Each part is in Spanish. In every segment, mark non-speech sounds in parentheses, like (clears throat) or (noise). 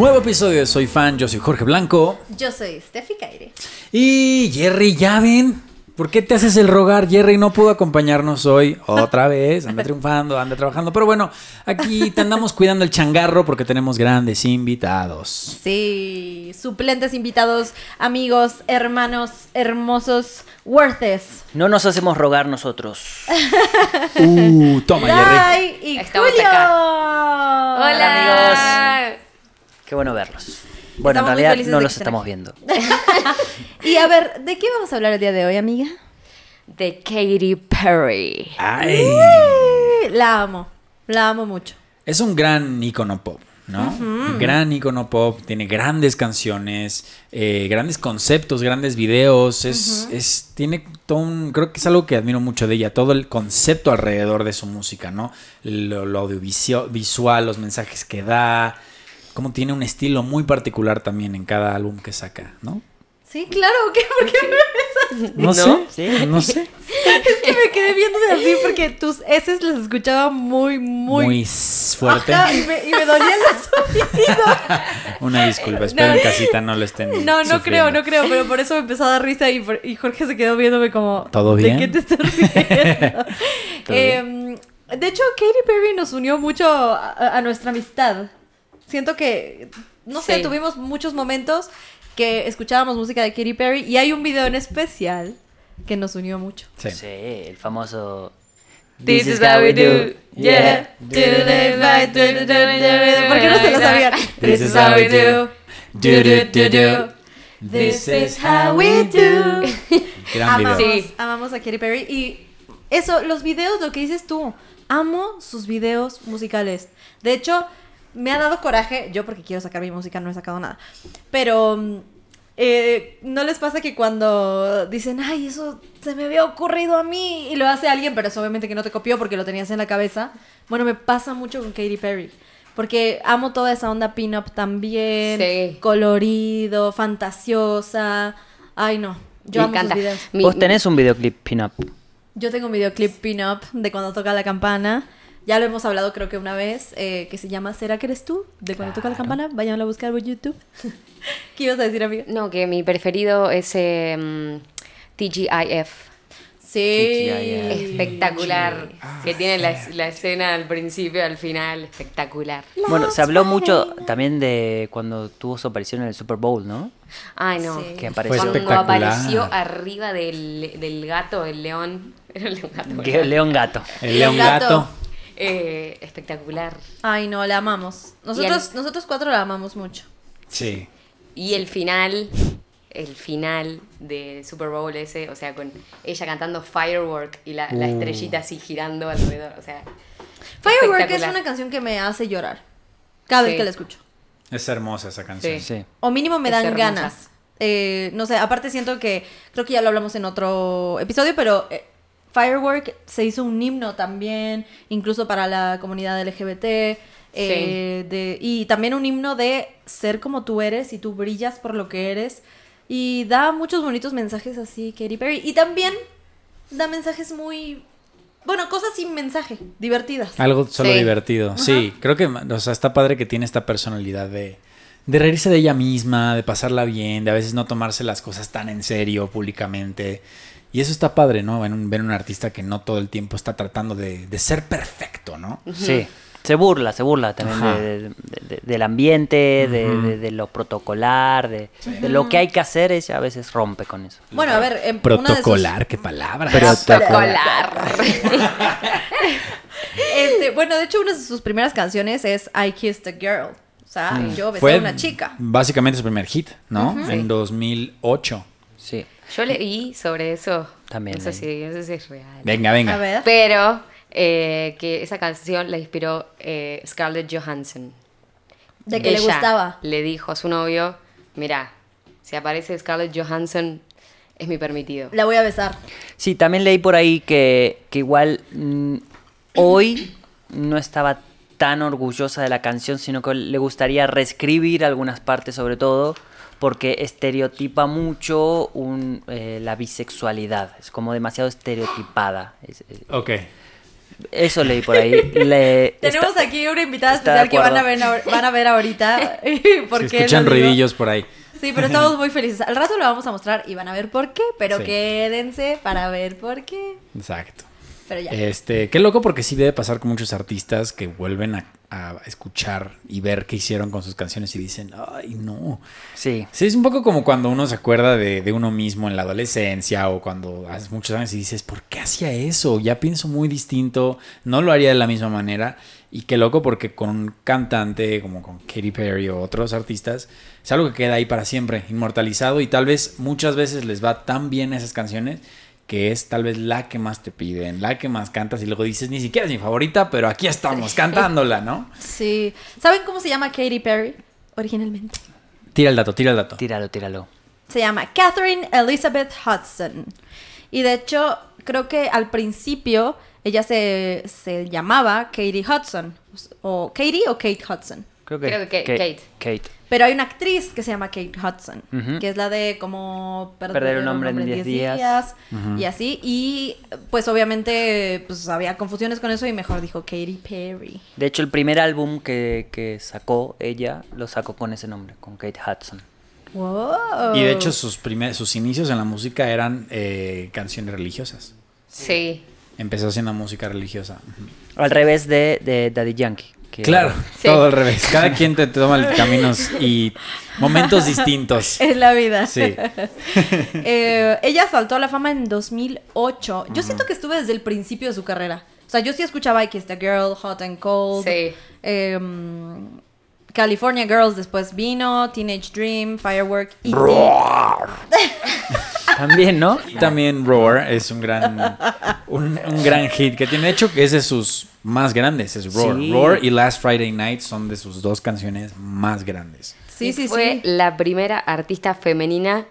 nuevo episodio de Soy Fan. Yo soy Jorge Blanco. Yo soy Steffi Caire. Y Jerry, ya ven. ¿Por qué te haces el rogar? Jerry no pudo acompañarnos hoy otra vez. Anda (laughs) triunfando, anda trabajando. Pero bueno, aquí te andamos cuidando el changarro porque tenemos grandes invitados. Sí, suplentes invitados, amigos, hermanos, hermosos, worthes. No nos hacemos rogar nosotros. uh, toma, Jerry. y Julio. Hola, Hola Qué bueno verlos. Bueno, en realidad no los estamos viendo. (laughs) y a ver, ¿de qué vamos a hablar el día de hoy, amiga? De Katy Perry. Ay. la amo, la amo mucho. Es un gran icono pop. ¿no? Un Gran icono pop, tiene grandes canciones, eh, grandes conceptos, grandes videos. Es, es, tiene todo un, creo que es algo que admiro mucho de ella, todo el concepto alrededor de su música, ¿no? lo audiovisual, los mensajes que da, como tiene un estilo muy particular también en cada álbum que saca, ¿no? Sí, claro, ¿qué? ¿por qué me (laughs) No, sé, no sé. (laughs) Es que me quedé viendo de así porque tus S las escuchaba muy, muy... Muy fuerte. y, me, dolía el dolían (laughs) Una disculpa, espero en casita no lo estén No, no creo, no creo, pero por eso me empezó a dar risa y, y Jorge se quedó viéndome como... ¿Todo bien? ¿De qué te estás riendo? Em, de hecho, Katy Perry nos unió mucho a nuestra amistad. Siento que, no sé, tuvimos muchos momentos que escuchábamos música de Katy Perry y hay un video en especial que nos unió mucho. Sí, sí el famoso... This, is how we do. Yeah. Do ¿Por qué no se lo sabían? This is how we do. Do, do, do, do. This is how we do. (laughs) amamos, amamos a Katy Perry. Y eso, los videos, lo que dices tú. Amo sus videos musicales. De hecho, me ha dado coraje, yo porque quiero sacar mi música no he sacado nada, pero mm, eh, ¿no les pasa que cuando dicen, ay, eso se me había ocurrido a mí y lo hace alguien, pero es obviamente que no te copió porque lo tenías en la cabeza? Bueno, me pasa mucho con Katy Perry. Porque amo toda esa onda pin-up también. Colorido, fantasiosa. Ay, no. Yo amo Sus Vos tenés un videoclip pin-up. Yo tengo un videoclip pin-up de cuando toca la campana. Ya lo hemos hablado creo que una vez, eh, que se llama ¿Será que eres tú? De cuando toca la campana, vayan a buscar por YouTube. (laughs) ¿Qué ibas a decir, mí? No, que mi preferido es eh, TGIF. Sí. Espectacular. Ah, que tiene la, escena al principio, al final, espectacular. bueno, se habló mucho también de cuando tuvo su aparición en el Super Bowl, ¿no? Ay, no. Que apareció. cuando apareció arriba del, gato, el león. el león gato. El león gato. Eh, espectacular. Ay, no, la amamos. Nosotros, nosotros cuatro la amamos mucho. Sí. Y el final, el final de Super Bowl ese, o sea, con ella cantando Firework y la, uh. estrellita así girando alrededor, o sea. Firework es una canción que me hace llorar cada vez que la escucho. Es hermosa esa canción. Sí. O mínimo me dan ganas. Eh, no sé, aparte siento que, creo que ya lo hablamos en otro episodio, pero eh, Firework se hizo un himno también, incluso para la comunidad LGBT. Eh, y también un himno de ser como tú eres y tú brillas por lo que eres. Y da muchos bonitos mensajes así, Katy Perry. Y también da mensajes muy. Bueno, cosas sin mensaje, divertidas. Algo solo divertido. Sí, creo que o está padre que tiene esta personalidad de, de reírse de ella misma, de pasarla bien, de a veces no tomarse las cosas tan en serio públicamente. Y eso está padre, ¿no? Ver un, ver un artista que no todo el tiempo está tratando de, ser perfecto, ¿no? Sí. Se burla, se burla también del ambiente, de, lo protocolar, de, lo que hay que hacer, ella a veces rompe con eso. Bueno, a ver, en em, protocolar, qué palabra. Protocolar. (laughs) Este, bueno, de hecho, una de sus primeras canciones es I Kissed a Girl. O sea, mm. yo besé a una chica. Básicamente su primer hit, ¿no? En 2008. Yo leí sobre eso. También. No sé, si, es real. Venga, venga. Pero eh, que esa canción la inspiró eh, Scarlett Johansson. De que le gustaba. Le dijo a su novio, mira, si aparece Scarlett Johansson, es mi permitido. La voy a besar. Sí, también leí por ahí que, igual mm, hoy no estaba tan orgullosa de la canción, sino que le gustaría reescribir algunas partes sobre todo porque estereotipa mucho un, eh, la bisexualidad. Es como demasiado estereotipada. ok. Eso leí por ahí. (laughs) Tenemos aquí una invitada especial que van a ver, ahorita. (laughs) (laughs) Porque ruidillos por ahí. Sí, pero estamos muy felices. Al rato lo vamos a mostrar y van a ver por qué, pero quédense para ver por qué. Exacto. Este, qué loco porque sí debe pasar con muchos artistas que vuelven a escuchar y ver qué hicieron con sus canciones y dicen, ay, no. Sí. Sí, es un poco como cuando uno se acuerda de, de uno mismo en la adolescencia o cuando hace muchos años y dices, ¿por qué hacía eso? Ya pienso muy distinto, no lo haría de la misma manera. Y qué loco porque con un cantante como con Katy Perry o otros artistas, es algo que queda ahí para siempre, inmortalizado y tal vez muchas veces les va tan bien esas canciones que es tal vez la que más te piden, la que más cantas y luego dices, ni siquiera es mi favorita, pero aquí estamos cantándola, ¿no? Sí. ¿Saben cómo se llama Katy Perry originalmente? Tira el dato, tira el dato. Tíralo, tíralo. Se llama Catherine Elizabeth Hudson. Y de hecho, creo que al principio ella se, llamaba Katie Hudson. O Katie o Kate Hudson. Creo que, Kate. Kate. Pero hay una actriz que se llama Kate Hudson, que es la de como perder, un hombre en 10 días, y así. Y pues obviamente pues, había confusiones con eso y mejor dijo Katy Perry. De hecho, el primer álbum que, sacó ella lo sacó con ese nombre, con Kate Hudson. Y de hecho sus, primer, sus inicios en la música eran eh, canciones religiosas. Sí. Empezó haciendo música religiosa. Al revés de, de Daddy Yankee, Claro, todo al revés. (laughs) Cada quien te toma caminos y momentos distintos. (laughs) Es la vida. Sí. (laughs) Eh, ella saltó a la fama en 2008. Yo siento que estuve desde el principio de su carrera. O sea, yo sí escuchaba que the Girl, Hot and Cold. Em, California Girls después vino, Teenage Dream, Firework y... E también, ¿no? (laughs) También Roar es un gran, un, gran hit que tiene. hecho que es de sus más grandes, es Roar. Roar y Last Friday Night son de sus dos canciones más grandes. Sí, sí, fue la primera artista femenina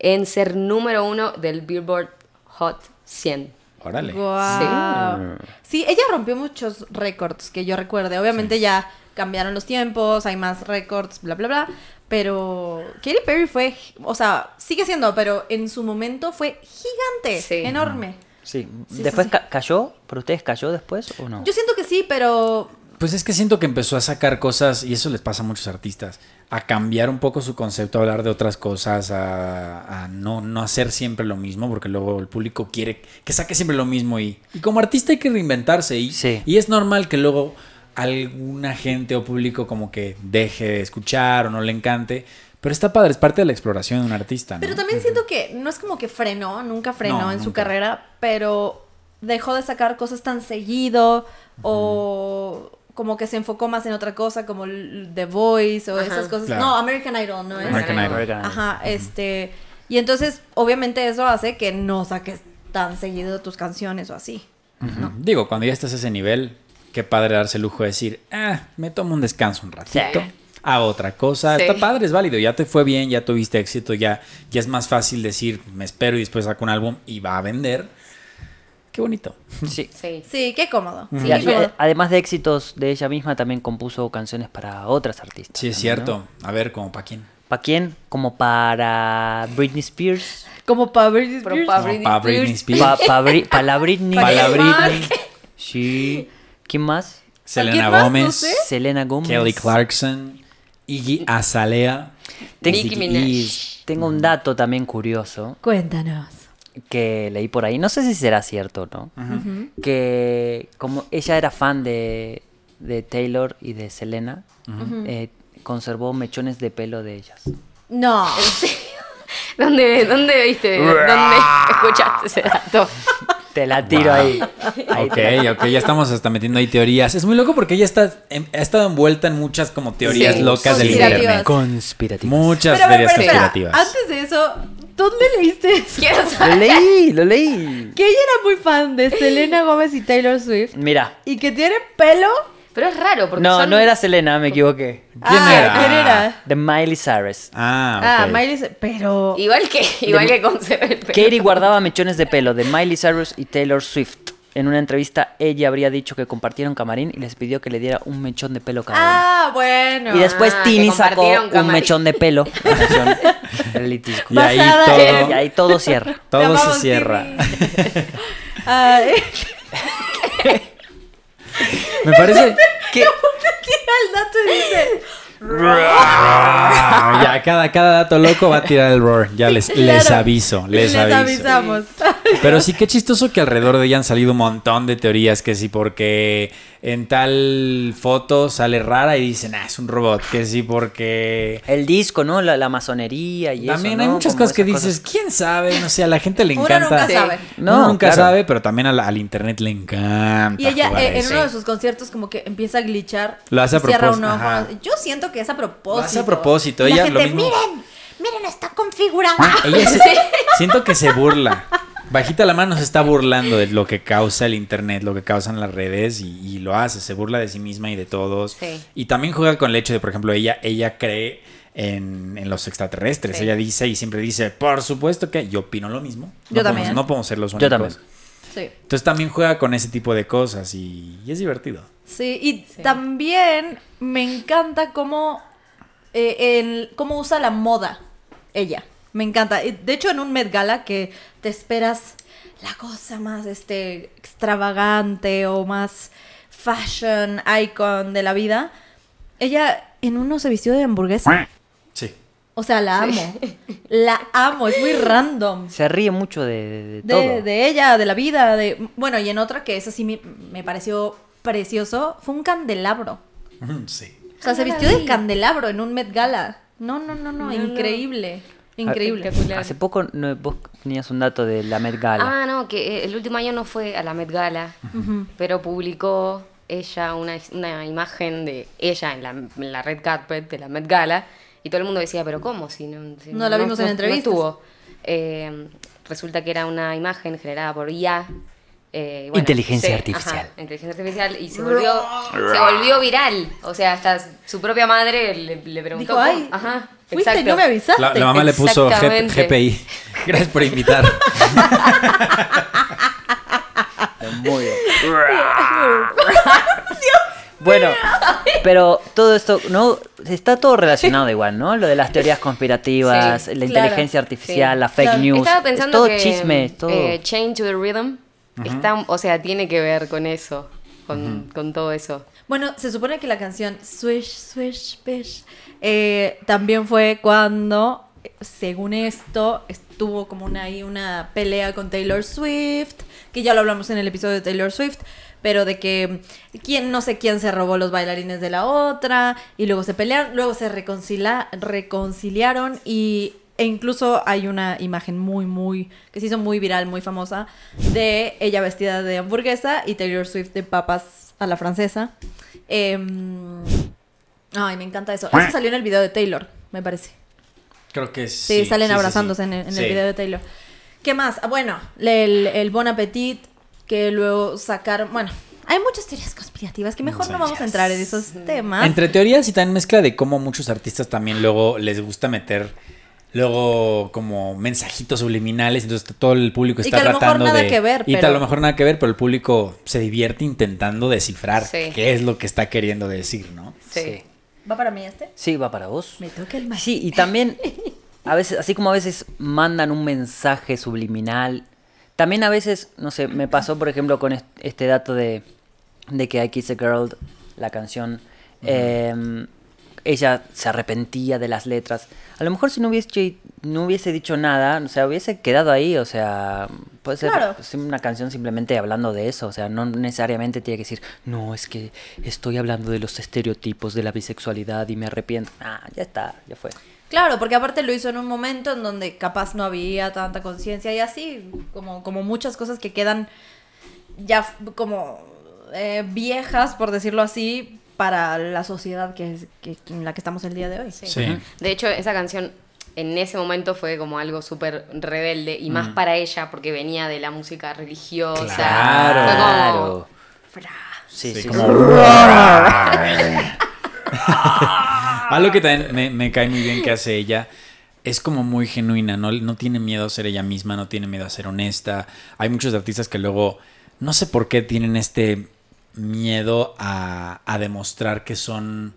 en ser número uno del Billboard Hot 100. Órale. Wow. Sí. ella rompió muchos récords que yo recuerde. Obviamente ya cambiaron los tiempos, hay más récords, bla, bla, bla. Pero Katy Perry fue, o sea, sigue siendo, pero en su momento fue gigante, enorme. Sí, después cayó, pero ustedes cayó después o no? Yo siento que sí, pero... Pues es que siento que empezó a sacar cosas, y eso les pasa a muchos artistas, a cambiar un poco su concepto, a hablar de otras cosas, a, a no, no hacer siempre lo mismo, porque luego el público quiere que saque siempre lo mismo y, y como artista hay que reinventarse y, y es normal que luego alguna gente o público como que deje de escuchar o no le encante. Pero está padre, es parte de la exploración de un artista. Pero también siento que no es como que frenó, nunca frenó en su carrera, pero dejó de sacar cosas tan seguido o como que se enfocó más en otra cosa como The Voice o esas cosas. No, American Idol, ¿no? American es, Idol. Ajá, este. Y entonces, obviamente, eso hace que no saques tan seguido tus canciones o así. Digo, cuando ya estás a ese nivel, qué padre darse el lujo de decir, ah, me tomo un descanso un ratito. A otra cosa. Está padre, es válido. Ya te fue bien, ya tuviste éxito, ya, ya es más fácil decir, me espero y después saco un álbum y va a vender. Qué bonito. Sí. Sí, qué cómodo. Eh, además de éxitos de ella misma, también compuso canciones para otras artistas. Sí, es cierto. A ver, ¿como para quién? ¿Para quién? Como para Britney Spears. Como para Britney Spears. Para Britney, Spears. Para Britney Para la Britney. Sí. ¿Quién más? Selena Gómez. Selena Gómez. Kelly Clarkson. Iggy Azalea. Nicki Minaj. Tengo un dato también curioso. Cuéntanos. Que leí por ahí. No sé si será cierto o no. Que como ella era fan de, Taylor y de Selena, eh, conservó mechones de pelo de ellas. No. (laughs) ¿Dónde, ¿Dónde viste? (laughs) ¿Dónde escuchaste ese dato? (laughs) Te la tiro ahí. Ok, ok, ya estamos hasta metiendo ahí teorías. Es muy loco porque ella está, em, ha estado envuelta en muchas como teorías locas del internet. Conspirativas. Muchas teorías conspirativas. antes de eso, ¿dónde leíste eso? (laughs) Lo leí, lo leí. Que ella era muy fan de Selena Gómez y Taylor Swift. Mira. Y que tiene pelo pero es raro porque No, no era Selena, me equivoqué. Ah, ¿Quién era? De Miley Cyrus. Ah, ah okay. ah Miley pero igual que igual que con el (laughs) guardaba mechones de pelo de Miley Cyrus y Taylor Swift. En una entrevista ella habría dicho que compartieron camarín y les pidió que le diera un mechón de pelo cada Ah, bueno. Y después ah, Tini sacó un mechón de pelo. (laughs) y, ahí todo, y ahí todo cierra. Todo se cierra. (laughs) Ay. Me parece que. el dato ya, cada, cada dato loco va a tirar el roar. Ya les, les aviso, les, avisamos. Pero sí, qué chistoso que alrededor de ella han salido un montón de teorías. Que sí, porque en tal foto sale rara y dicen, ah, es un robot, que sí, porque... El disco, ¿no? La, masonería y También hay muchas cosas que dices, ¿quién sabe? No sé, a la gente le encanta. nunca sabe. No, nunca sabe, pero también al, internet le encanta. Y ella eh, en uno de sus conciertos como que empieza a glitchar. Lo hace a propósito. yo siento que es a propósito. Lo a propósito. ella lo Miren, miren, está configurada. Ah, (laughs) siento que se burla. Bajita la mano se está burlando de lo que causa el internet, lo que causan las redes y, lo hace, se burla de sí misma y de todos. Sí. Y también juega con el hecho de, por ejemplo, ella, ella cree en, los extraterrestres. Ella dice y siempre dice, por supuesto que yo opino lo mismo. Yo también. no podemos ser los únicos. Yo también. Sí. Entonces también juega con ese tipo de cosas y, es divertido. Sí, y también me encanta cómo, eh, cómo usa la moda ella. Me encanta. De hecho, en un Met Gala que te esperas la cosa más este, extravagante o más fashion icon de la vida, ella en uno se vistió de hamburguesa. Sí. O sea, la amo. La amo, es muy random. Se ríe mucho de, todo. De ella, de la vida, Bueno, y en otra que eso sí me, pareció precioso, fue un candelabro. Mm, sí. O sea, se ah, vistió de candelabro en un Met Gala. No, no, no, no, increíble. Ah, Increíble. Hace poco no, vos tenías un dato de la Met Gala. Ah, no, que eh, el último año no fue a la Met Gala, pero publicó ella una, imagen de ella en la, red carpet de la Met Gala y todo el mundo decía, pero ¿cómo? Si no, no la vimos en entrevista. Em, resulta que era una imagen generada por IA. Eh, inteligencia artificial. inteligencia artificial y se volvió, se volvió viral. O sea, hasta su propia madre le, le preguntó. Ay, ajá. Fuiste Exacto. y no me avisaste. La, mamá le puso GPI. Gracias por invitar. (laughs) Muy bien. Bueno, pero todo esto, ¿no? Está todo relacionado igual, ¿no? Lo de las teorías conspirativas, la inteligencia artificial, sí. la fake news. todo chisme, eh, todo. change to the Rhythm, está, o sea, tiene que ver con eso, con, con todo eso. Bueno, se supone que la canción Swish, Swish, Bish eh, también fue cuando, según esto, estuvo como una, ahí una pelea con Taylor Swift, que ya lo hablamos en el episodio de Taylor Swift, pero de que no sé quién se robó los bailarines de la otra, y luego se pelearon, luego se reconciliaron y e incluso hay una imagen muy, muy, que se hizo muy viral, muy famosa, de ella vestida de hamburguesa y Taylor Swift de papas a la francesa. Em, ay, me encanta eso. Eso salió en el video de Taylor, me parece. Creo que sí. Sí, salen abrazándose en, el, video de Taylor. ¿Qué más? Ah, bueno, el, el Bon Appetit, que luego sacaron. Bueno, hay muchas teorías conspirativas que mejor no vamos a entrar en esos temas. Entre teorías y también mezcla de cómo muchos artistas también luego les gusta meter luego como mensajitos subliminales, entonces todo el público está y a lo tratando mejor nada que ver, y a lo mejor nada que ver, pero el público se divierte intentando descifrar qué es lo que está queriendo decir, ¿no? Sí. ¿Va para mí este? Sí, va para vos. Me toca el Sí, y también a veces así como a veces mandan un mensaje subliminal, también a veces, no sé, me pasó por ejemplo con este dato de, que I Kiss a Girl, la canción ella se arrepentía de las letras. A lo mejor si no hubiese, no hubiese dicho nada, o sea, hubiese quedado ahí, o sea, puede ser una canción simplemente hablando de eso, o sea, no necesariamente tiene que decir, no, es que estoy hablando de los estereotipos de la bisexualidad y me arrepiento. Ah, ya está, ya fue. Claro, porque aparte lo hizo en un momento en donde capaz no había tanta conciencia y así, como, como muchas cosas que quedan ya como eh, viejas, por decirlo así, para la sociedad que, en la que estamos el día de hoy. De hecho, esa canción en ese momento fue como algo súper rebelde y más mm. para ella porque venía de la música religiosa. Claro. claro. Sí, como... (laughs) algo que también me, me, cae muy bien que hace ella. Es como muy genuina, ¿no? no tiene miedo a ser ella misma, no tiene miedo a ser honesta. Hay muchos artistas que luego, no sé por qué tienen este miedo a, demostrar que son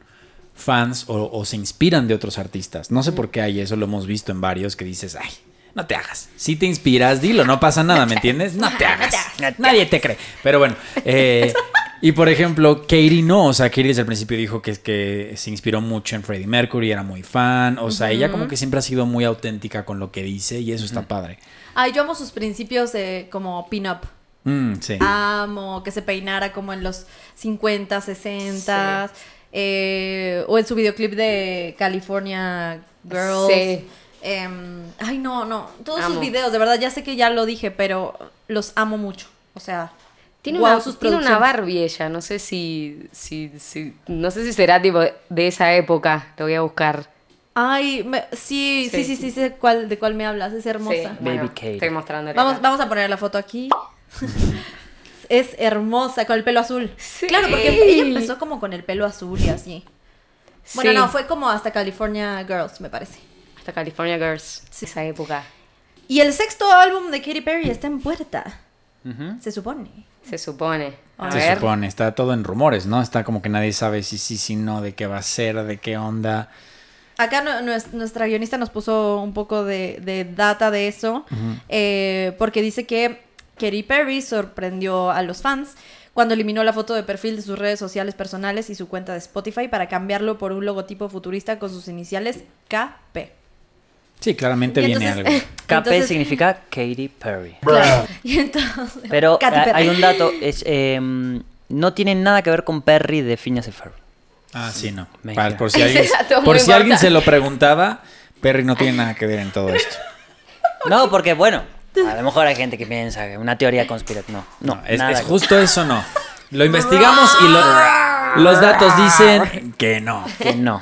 fans o, se inspiran de otros artistas. No sé por qué hay eso, lo hemos visto en varios que dices, ay, no te hagas. Si te inspiras, dilo, no pasa nada, ¿me entiendes? No te (laughs) hagas. Nadie te cree. Pero bueno, eh, y por ejemplo, Katie no, o sea, Katie desde el principio dijo que, que se inspiró mucho en Freddie Mercury, era muy fan, o sea, ella como que siempre ha sido muy auténtica con lo que dice y eso está padre. Ay, yo amo sus principios de como pin-up. Mm, amo que se peinara como en los 50, 60. Eh, o en su videoclip de California Girls. Em, ay, no, no. Todos sus videos, de verdad, ya sé que ya lo dije, pero los amo mucho. O sea, tiene, una, sus Barbie no sé si, no sé si será tipo de esa época, te voy a buscar. Ay, sí, sí, sí, sí, sé cuál, de cuál me hablas, es hermosa. Baby Kate. Estoy mostrando. Vamos, vamos a poner la foto aquí. (laughs) es hermosa, con el pelo azul. Claro, porque ella empezó como con el pelo azul y así. Bueno, no, fue como hasta California Girls, me parece. Hasta California Girls, sí. esa época. Y el sexto álbum de Katy Perry está en puerta. Se supone. Se supone. se supone, está todo en rumores, ¿no? Está como que nadie sabe si sí, si no, de qué va a ser, de qué onda. Acá nuestra guionista nos puso un poco de, data de eso, eh, porque dice que Katy Perry sorprendió a los fans cuando eliminó la foto de perfil de sus redes sociales personales y su cuenta de Spotify para cambiarlo por un logotipo futurista con sus iniciales KP. Sí, claramente viene algo. (laughs) KP significa Katy Perry. Pero hay un dato, em, no tiene nada que ver con Perry de Phineas y Ah, sí, no. por si alguien (laughs) se lo preguntaba, Perry no tiene nada que ver en todo esto. No, porque bueno, (laughs) A lo mejor hay gente que piensa que una teoría conspirativa. No, no, es, justo eso, no. Lo investigamos y (laughs) los datos dicen (laughs) que no. Que no.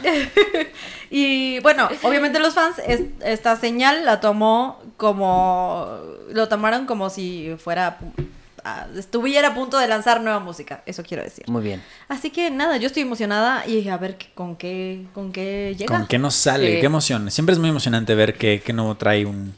Y bueno, obviamente los fans esta señal la tomó como. Lo tomaron como si fuera. Estuviera a punto de lanzar nueva música, eso quiero decir. Muy bien. Así que nada, yo estoy emocionada y a ver con qué, con qué llega. Con qué nos sale, qué emoción. Siempre es muy emocionante ver que no trae un,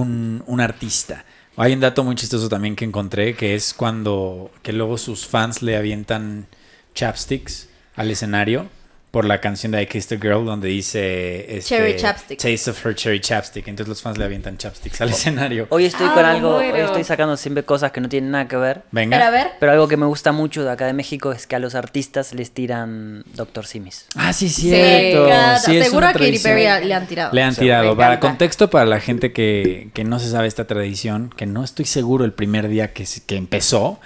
un, artista. Hay un dato muy chistoso también que encontré, que es cuando que luego sus fans le avientan chapsticks al escenario por la canción de I Girl donde dice este, Cherry Chapstick. Taste of her cherry chapstick. Entonces los fans le avientan chapsticks al oh, escenario. Hoy estoy con ah, algo, hoy estoy sacando siempre cosas que no tienen nada que ver. Venga. Pero, algo que me gusta mucho de acá de México es que a los artistas les tiran Doctor Simis. Ah, sí, cierto. Sí, Seguro a Katy Perry le han tirado. Le han tirado. Para contexto, para la gente que, que, no se sabe esta tradición, que no estoy seguro el primer día que, que empezó,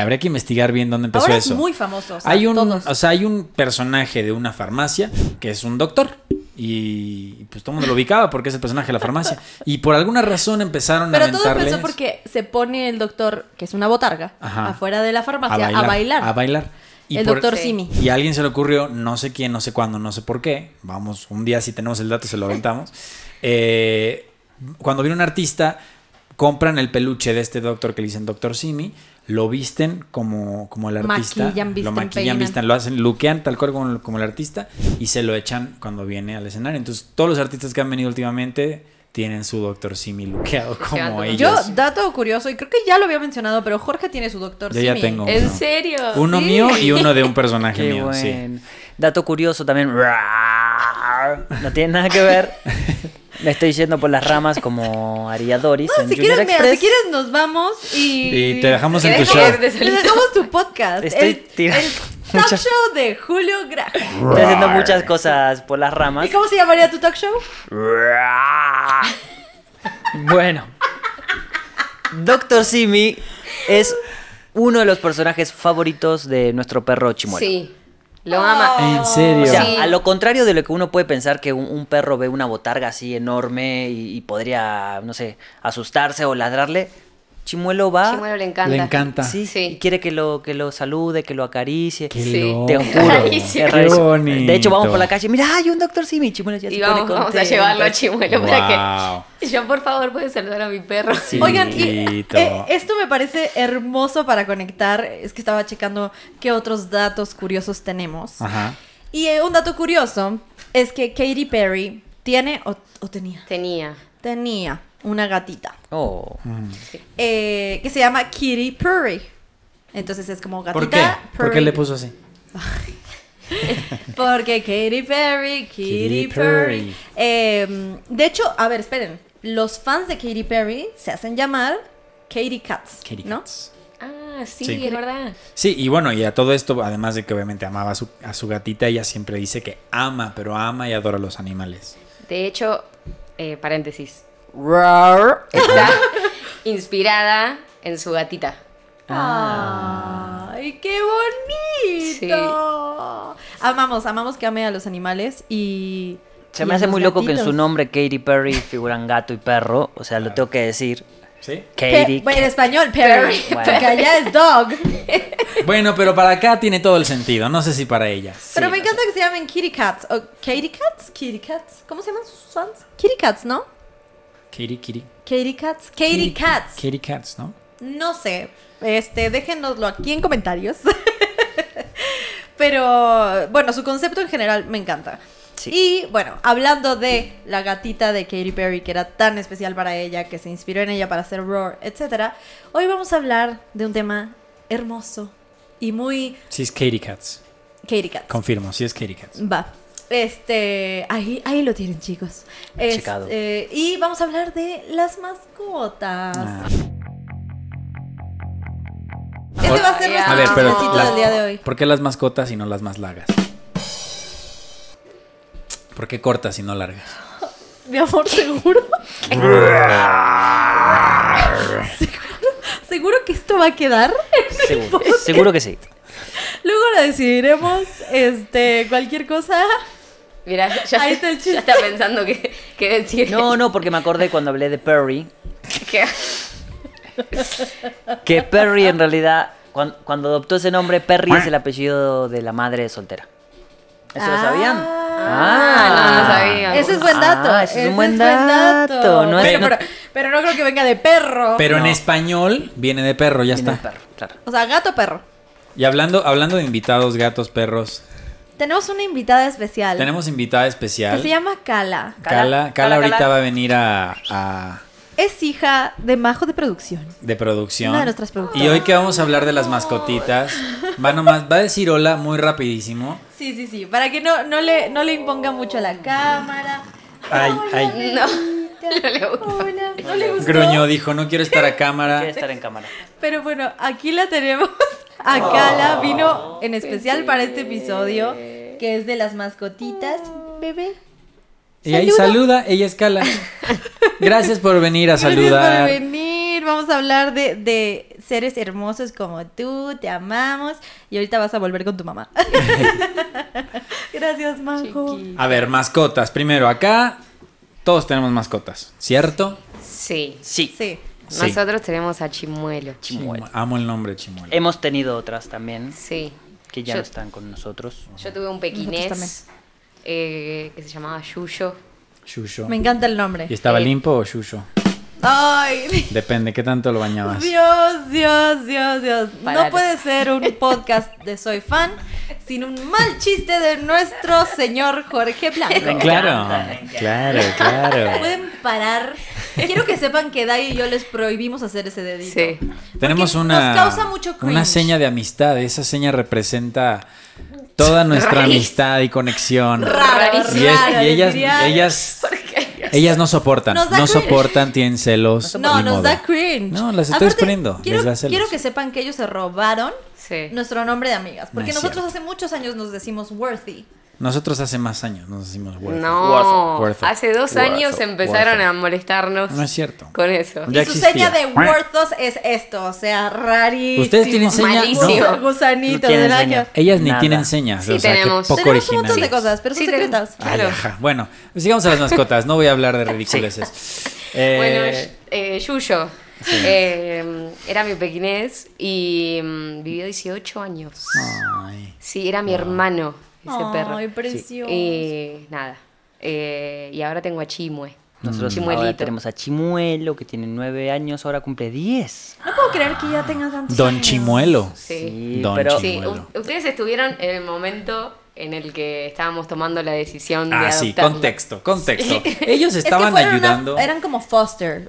Habría que investigar bien dónde empezó Ahora es muy famoso. hay un, hay un personaje de una farmacia que es un doctor y pues todo el mundo lo ubicaba porque es el personaje de la farmacia (laughs) y por alguna razón empezaron a a pero todo empezó porque se pone el doctor que es una botarga afuera de la farmacia a bailar a bailar, el doctor Simi y a alguien se le ocurrió no sé quién no sé cuándo no sé por qué vamos un día si tenemos el dato se lo aventamos (laughs) eh, cuando viene un artista compran el peluche de este doctor que le dicen doctor Simi lo visten como, el artista. Maquillan, lo maquillan, visten, lo hacen, luquean tal cual como, el artista y se lo echan cuando viene al escenario. Entonces, todos los artistas que han venido últimamente tienen su Doctor Simi luqueado como ellos. Yo, dato curioso, y creo que ya lo había mencionado, pero Jorge tiene su Doctor Simi. tengo ¿En serio? Uno mío y uno de un personaje (laughs) mío, Dato curioso también. (laughs) No tiene nada que ver. (laughs) me estoy yendo por las ramas como Ariadoris en si quieres, si quieres nos vamos y... Y te dejamos en tu show. Te dejamos tu podcast. Estoy el, tirando... El talk show de Julio Graf. Estoy haciendo muchas cosas por las ramas. ¿Y cómo se llamaría tu talk show? (laughs) bueno. Doctor Simi es uno de los personajes favoritos de nuestro perro Chimuelo. Sí. Lo ama. Oh. En serio. O sea, a lo contrario de lo que uno puede pensar que un, perro ve una botarga así enorme y, y, podría, no sé, asustarse o ladrarle, Chimuelo va. Chimuelo le encanta. Le encanta. Sí, sí. Y quiere que lo, que lo salude, que lo acaricie. Qué sí. Te juro. (laughs) de hecho, vamos por la calle. Mira, hay un doctor Simi. Chimuelo ya y se vamos, pone vamos a llevarlo a Chimuelo para que. (laughs) Yo, por favor, puedes saludar a mi perro. Oigan, y, eh, esto me parece hermoso para conectar. Es que estaba checando qué otros datos curiosos tenemos. Ajá. Y eh, un dato curioso es que Katy Perry tiene o tenía. Tenía. Tenía una gatita. Oh. Mm. Eh, que se llama Kitty Perry Entonces es como gatita. ¿Por qué? le puso así? (laughs) Porque Katy Perry, Kitty Perry. Em, de hecho, a ver, esperen. Los fans de Katy Perry se hacen llamar Katy Cats. Cats. Ah, sí, es verdad. Sí, y bueno, y a todo esto, además de que obviamente amaba a su, a su gatita, ella siempre dice que ama, pero ama y adora a los animales. De hecho, eh, paréntesis, está (laughs) inspirada en su gatita. ¡Ay, ah. qué bonito! Amamos, amamos que ame a los animales y. Se me hace muy loco que en su nombre Katy Perry figuran gato y perro. O sea, lo ah. tengo que decir. ¿Sí? Katy. bueno, en español, Perry. (laughs) Porque allá es dog. (laughs) Bueno, pero para acá tiene todo el sentido. No sé si para ella. Pero me encanta que se llamen Kitty Cats. O Katy Cats? Kitty Cats. ¿Cómo se llaman sus fans? Kitty Cats, ¿no? Katie Kitty. Katie Cats. Katie, Cats. Katie Cats, ¿no? No sé. Este, déjenoslo aquí en comentarios. (laughs) Pero bueno, su concepto en general me encanta. Sí. Y bueno, hablando de la gatita de Katy Perry, que era tan especial para ella, que se inspiró en ella para hacer Roar, etc. Hoy vamos a hablar de un tema hermoso y muy. Sí, es Katy Cats. Katy Cats. Confirmo, sí es Katy Cats. Va. Este, ahí, ahí lo tienen, chicos. Este, y vamos a hablar de las mascotas. Ah. Este va a ser nuestro del día de hoy. ¿Por qué las mascotas y no las más largas? ¿Por qué cortas y no largas? (laughs) Mi amor, seguro. (laughs) ¿Seguro, que esto va a quedar? Seguro, que sí. Luego lo decidiremos. Este, cualquier cosa. Mira, ya, está, pensando qué, decir. No, no, porque me acordé cuando hablé de Perry. Que Perry en realidad, cuando, adoptó ese nombre, Perry es el apellido de la madre soltera. ¿Eso lo sabían? Ah, ah no lo ah. Ese es buen ah, dato. es un buen, dato. No es, pero, no... creo que venga de perro. Pero en español viene de perro, ya está. O sea, gato perro. Y hablando, hablando de invitados, gatos, perros. Tenemos una invitada especial. Tenemos invitada especial. Que se llama Kala Kala Cala, ahorita va a venir a, Es hija de Majo de Producción. De producción. Una de nuestras productoras. Y hoy que vamos a hablar de las mascotitas, va nomás, va a decir hola muy rapidísimo. Sí, sí, sí, para que no, no, le, no le imponga mucho a la cámara. Ay, ay. No. No le, gusta. no Gruñó dijo, no quiero estar a (laughs) cámara. No quiero estar en cámara. Pero bueno, aquí la tenemos. Ah. a Vino en especial para este episodio, que es de las mascotitas, bebé. Y ahí saluda, ella es Cala. Gracias por venir a Gracias saludar. Por venir. Vamos a hablar de, de seres hermosos como tú, te amamos y ahorita vas a volver con tu mamá. (laughs) Gracias, Manjo. A ver, mascotas. Primero, acá todos tenemos mascotas, ¿cierto? Sí. Sí. Sí. Nosotros tenemos a Chimuelo. Chimuelo. Amo el nombre Chimuelo. Hemos tenido otras también. Sí. Que ya están con nosotros. Yo tuve un pequinés eh, que se llamaba Yuyo. Yuyo. Me encanta el nombre. ¿Y estaba eh, limpo o Yuyo? Ay. Depende, ¿qué tanto lo bañabas? Dios, Dios, Dios, Dios. No puede ser un podcast de Soy Fan sin un mal chiste de nuestro señor Jorge Blanco. Claro, claro, claro. Pueden parar (laughs) Quiero que sepan que Dai y yo les prohibimos hacer ese dedito. Tenemos una, nos una seña de amistad. Esa seña representa toda nuestra amistad y conexión. Y, ellas, ellas, ellas no soportan. No soportan, tienen celos. No, nos da cringe. No, las estoy exponiendo. Quiero, quiero, que sepan que ellos se robaron nuestro nombre de amigas. Porque nosotros hace muchos años nos decimos worthy. Nosotros hace más años nos decimos Warfare. No, hace dos años empezaron a molestarnos. No es cierto. Con eso. y su seña de Worthos es esto, o sea, rarísimo. Ustedes tienen No, gusanito de Ellas ni tienen señas. Sí, o sea, tenemos. poco tenemos un montón de cosas, pero son secretas. Bueno, sigamos a las mascotas. No voy a hablar de ridiculeces. Eh, bueno, eh, Yuyo. Eh, era mi pequinés y mm, vivió 18 años. Sí, era mi hermano ese perro. Ay, precioso. Eh, nada. Eh, y ahora tengo a Chimue. Nosotros Chimuelito. tenemos a Chimuelo, que tiene nueve años, ahora cumple diez. No puedo creer que ya tenga tantos Don Chimuelo. Sí. Don Chimuelo. ustedes estuvieron en el momento en el que estábamos tomando la decisión de ah, sí, contexto, contexto. (laughs) Ellos estaban ayudando. eran como foster.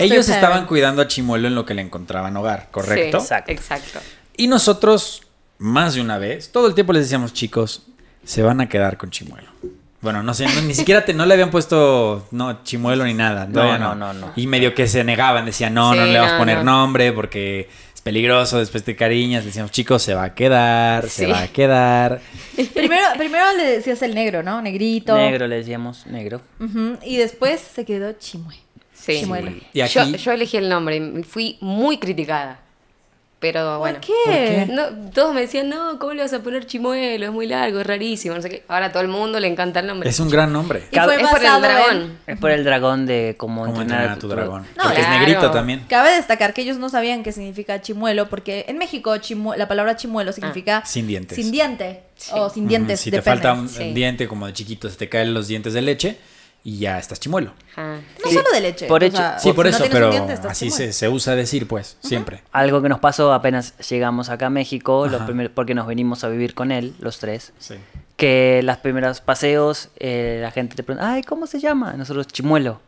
Ellos estaban cuidando a Chimuelo en lo que le encontraban hogar, ¿correcto? exacto. exacto. Y nosotros más de una vez, todo el tiempo les decíamos, chicos, se van a quedar con Chimuelo. Bueno, no sé, ni siquiera te, no le habían puesto no, chimuelo ni nada. No, no, no, no. Y medio que se negaban, decían, no, no le vamos a poner nombre porque es peligroso, después te cariñas, decíamos, chicos, se va a quedar, se va a quedar. primero, primero le decías el negro, ¿no? Negrito. Negro le decíamos, negro. Y después se quedó chimuelo Sí. Chimuelo. yo, elegí el nombre, y fui muy criticada. Pero bueno. ¿Por qué? todos me decían, no, ¿cómo le vas a poner chimuelo? Es muy largo, es rarísimo, no sé qué. Ahora a todo el mundo le encanta el nombre. Es un gran nombre. es por el dragón. Es por el dragón de como tu, dragón. porque es negrito también. Cabe destacar que ellos no sabían qué significa chimuelo, porque en México la palabra chimuelo ah. significa. Sin dientes. Sin diente. O sin dientes. si te falta un diente como de chiquito, se te caen los dientes de leche y ya estás chimuelo. No solo de leche. Por sí, por eso, pero así se, se, usa decir, pues, siempre. Algo que nos pasó apenas llegamos acá a México, los porque nos venimos a vivir con él, los tres. Que las primeras paseos, eh, la gente te pregunta, ay, ¿cómo se llama? Nosotros, chimuelo.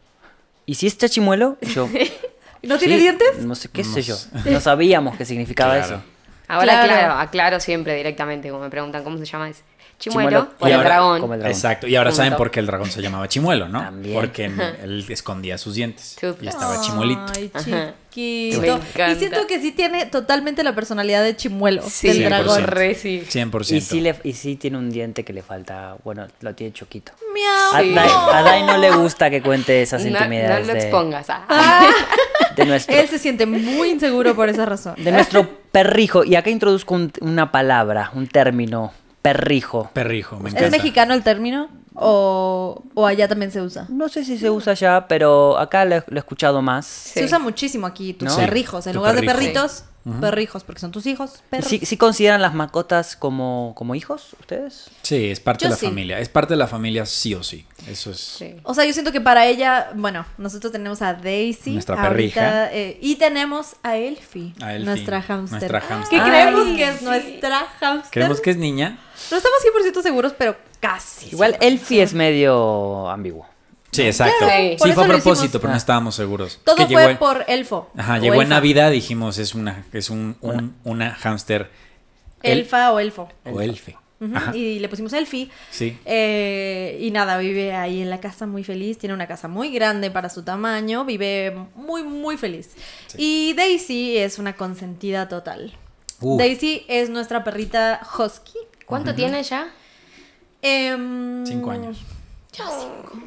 ¿Y si es chimuelo? yo. (laughs) ¿No tiene dientes? No sé qué sé yo. No sabíamos qué significaba eso. Ahora, claro. aclaro siempre directamente. como me preguntan cómo se llama, es Chimuelo, o el, dragón. Exacto. Y ahora saben por qué el dragón se llamaba Chimuelo, ¿no? Porque (laughs) él escondía sus dientes. Y estaba chimuelito. Ay, chiquito. y siento que sí tiene totalmente la personalidad de chimuelo sí. del dragón. sí. 100%. Y sí, tiene un diente que le falta. Bueno, lo tiene choquito. Miau. A, Day no le gusta que cuente esas intimidades. No ah. (laughs) De nuestro, él se siente muy inseguro por esa razón. De nuestro perrijo. Y acá introduzco una palabra, un término perrijo. Perrijo, me encanta. ¿Es mexicano el término? O, o, allá también se usa? No sé si se usa allá, pero acá lo, he escuchado más. Se usa muchísimo aquí, tus perrijos. En lugar de perritos, Perrijos, porque son tus hijos. Perros. ¿Sí, consideran las macotas como, como hijos ustedes? Sí, es parte de la familia. Es parte de la familia sí o sí. Eso es. O sea, yo siento que para ella, bueno, nosotros tenemos a Daisy. Nuestra perrija. Eh, y tenemos a Elfie. nuestra hamster. Que creemos que es nuestra hamster. Creemos que es niña. No estamos 100% seguros, pero casi. Igual Elfie es medio ambiguo. Sí, exacto. Sí, fue a propósito, pero no ah. estábamos seguros. Todo fue por elfo. Ajá, llegó en Navidad, dijimos, es una, es una hámster. elfa o elfo. O elfe. Y le pusimos Elfi. Sí. Eh, y nada, vive ahí en la casa muy feliz. Tiene una casa muy grande para su tamaño. Vive muy, muy feliz. Y Daisy es una consentida total. Daisy es nuestra perrita Husky. ¿Cuánto tiene ya? Em, cinco años. Ya cinco.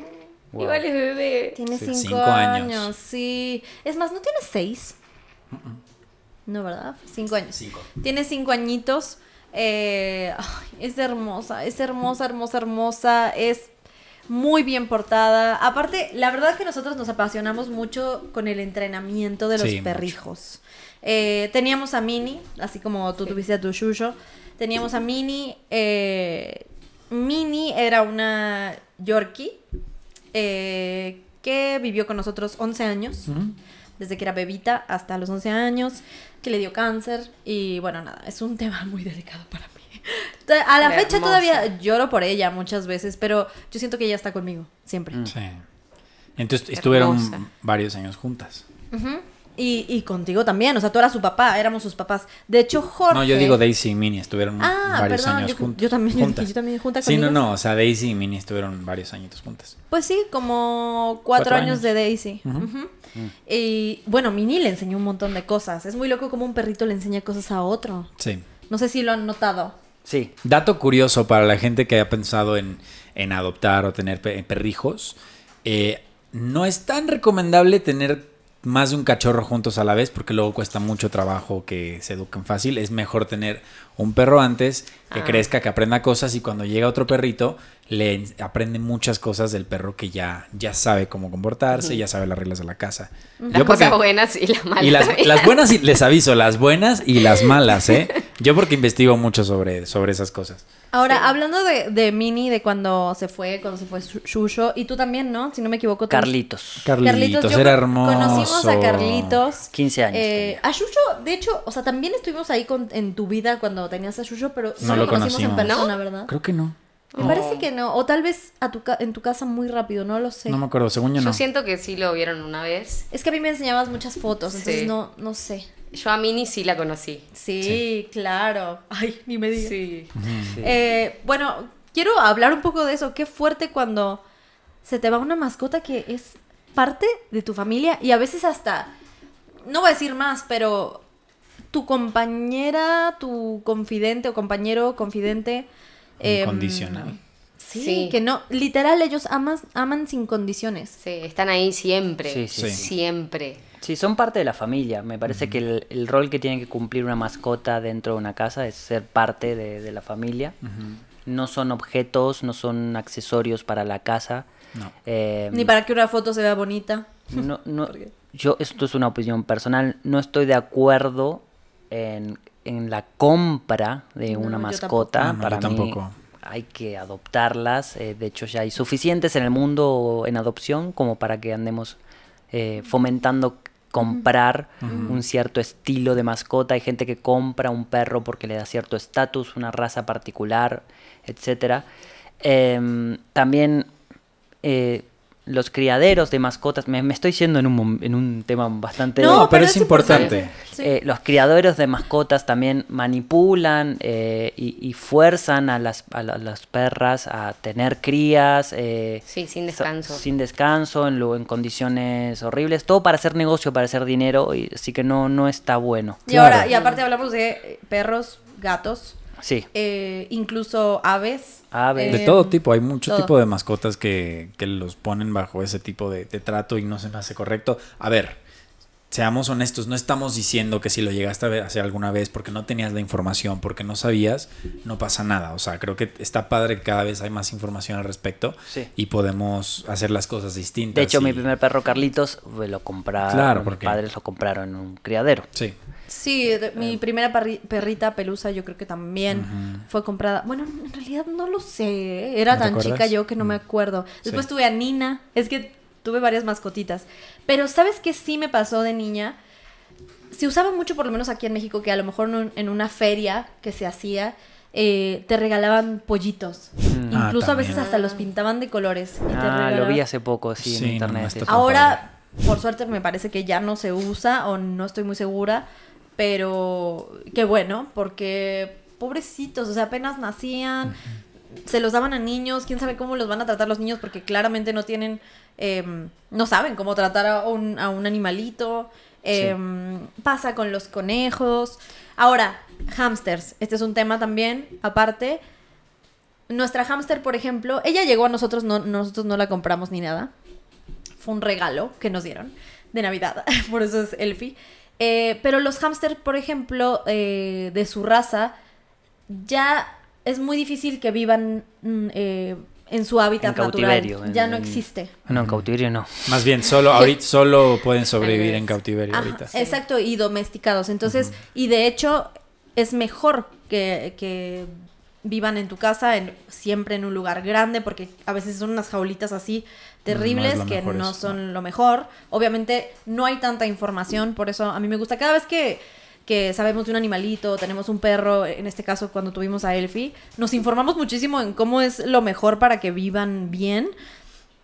Igual es bebé. Tiene cinco años. sí. Es más, ¿no tiene seis? No, ¿verdad? Cinco años. Tiene cinco añitos. Eh, es hermosa, es hermosa, hermosa, hermosa. Es muy bien portada. Aparte, la verdad es que nosotros nos apasionamos mucho con el entrenamiento de los perrijos. Eh, teníamos a Mini, así como tú tuviste a tu Yuyo. Teníamos a Mini. Eh, Mini era una Yorkie eh, que vivió con nosotros 11 años, desde que era bebita hasta los 11 años, que le dio cáncer y bueno, nada, es un tema muy delicado para mí. A la fecha todavía lloro por ella muchas veces, pero yo siento que ella está conmigo, siempre. Mm. Sí. Entonces estuvieron varios años juntas. Y, contigo también, o sea, tú eras su papá, éramos sus papás. De hecho, Jorge. No, yo digo Daisy y Minnie estuvieron ah, varios años juntos. Yo también, juntas. Yo, Sí, no, no, o sea, Daisy y Minnie estuvieron varios añitos juntas. Pues sí, como cuatro, años. de Daisy. Mm. Y bueno, Minnie le enseñó un montón de cosas. Es muy loco como un perrito le enseña cosas a otro. Sí. No sé si lo han notado. Sí. Dato curioso para la gente que haya pensado en, adoptar o tener perrijos. Eh, no es tan recomendable tener más de un cachorro juntos a la vez, porque luego cuesta mucho trabajo que se eduquen fácil. Es mejor tener un perro antes, que crezca, que aprenda cosas y cuando llega otro perrito le aprende muchas cosas del perro que ya, ya sabe cómo comportarse, ya sabe las reglas de la casa. Las cosas buenas y las malas. Y las, buenas, les aviso, las buenas y las malas, ¿eh? (laughs) Yo porque investigo mucho sobre, sobre esas cosas. Ahora, hablando de, Mini, de cuando se fue, cuando se fue Shusho, y tú también, ¿no? Si no me equivoco. Carlitos. Carlitos. era hermoso. Conocimos a Carlitos. 15 años. Eh, a Shusho, de hecho, o sea, también estuvimos ahí en tu vida cuando tenías a Yuyo, pero no lo conocimos, en persona, ¿verdad? Creo que no. Me parece oh. que no, o tal vez en tu casa muy rápido, no lo sé. No me acuerdo, según yo no. Yo siento que sí lo vieron una vez. Es que a mí me enseñabas muchas fotos, entonces no, no sé. Yo a Mini sí la conocí. Sí, claro. Ay, ni me digas. Sí. Eh, bueno, quiero hablar un poco de eso. Qué fuerte cuando se te va una mascota que es parte de tu familia y a veces hasta, no voy a decir más, pero tu compañera, tu confidente o compañero, confidente. Em, Condicional. Sí, que no, literal ellos aman, aman sin condiciones. Sí, están ahí siempre, sí, sí. siempre. Sí, son parte de la familia. Me parece que el, rol que tiene que cumplir una mascota dentro de una casa es ser parte de, la familia. No son objetos, no son accesorios para la casa. No. Em, Ni para que una foto se vea bonita. No, no, (laughs) yo, esto es una opinión personal, no estoy de acuerdo en, la compra de una mascota. Mm, para mí hay que adoptarlas. Eh, de hecho, ya hay suficientes en el mundo en adopción como para que andemos eh, fomentando comprar un cierto estilo de mascota. Hay gente que compra un perro porque le da cierto estatus, una raza particular, etc. Em, también eh, los criaderos de mascotas, me, estoy yendo en un, en un tema bastante... No, pero, es, importante. Eh, los criaderos de mascotas también manipulan eh, y, fuerzan a las, a las perras a tener crías. Eh, sí, sin descanso. sin descanso, en, lo, en condiciones horribles, todo para hacer negocio, para hacer dinero, y, así que no, no está bueno. Y ahora, y aparte hablamos de perros, gatos, Sí. Eh, incluso aves. de todo em, tipo. Hay mucho tipo de mascotas que, que, los ponen bajo ese tipo de, trato y no se me hace correcto. A ver, seamos honestos, no estamos diciendo que si lo llegaste a hacer alguna vez porque no tenías la información, porque no sabías, no pasa nada. O sea, creo que está padre que cada vez hay más información al respecto y podemos hacer las cosas distintas. De hecho, mi primer perro Carlitos lo compraron, padres lo compraron en un criadero. Sí. Sí, eh, mi eh, primera perrita pelusa yo creo que también fue comprada. Bueno, en realidad no lo sé. Era tan chica yo que no me mm. acuerdo. Después tuve a Nina. Es que tuve varias mascotitas. Pero ¿sabes qué sí me pasó de niña? Se usaba mucho, por lo menos aquí en México, que a lo mejor en, una feria que se hacía, eh, te regalaban pollitos. Mm. Ah, Incluso a veces hasta los pintaban de colores. ah, lo vi hace poco, sí, en internet. Ahora, por suerte, me parece que ya no se usa o no estoy muy segura pero qué bueno, porque pobrecitos, o sea, apenas nacían, se los daban a niños, quién sabe cómo los van a tratar los niños, porque claramente no tienen, em, no saben cómo tratar a un, animalito. Em, pasa con los conejos. Ahora, hamsters, este es un tema también, aparte. Nuestra hamster, por ejemplo, ella llegó a nosotros, nosotros no la compramos ni nada. Fue un regalo que nos dieron de Navidad, (laughs) por eso es Elfi eh, pero los hámster, por ejemplo, eh, de su raza, ya es muy difícil que vivan mm, eh, en su hábitat cautiverio, natural. ya no existe. No, en cautiverio no. Más bien, solo ahorita (laughs) solo pueden sobrevivir en cautiverio ahorita. Exacto, y domesticados. Entonces, y de hecho, es mejor que, vivan en tu casa, siempre en un lugar grande, porque a veces son unas jaulitas así terribles que no son lo mejor. Obviamente no hay tanta información, por eso a mí me gusta cada vez que sabemos de un animalito, tenemos un perro, en este caso cuando tuvimos a Elfie, nos informamos muchísimo en cómo es lo mejor para que vivan bien.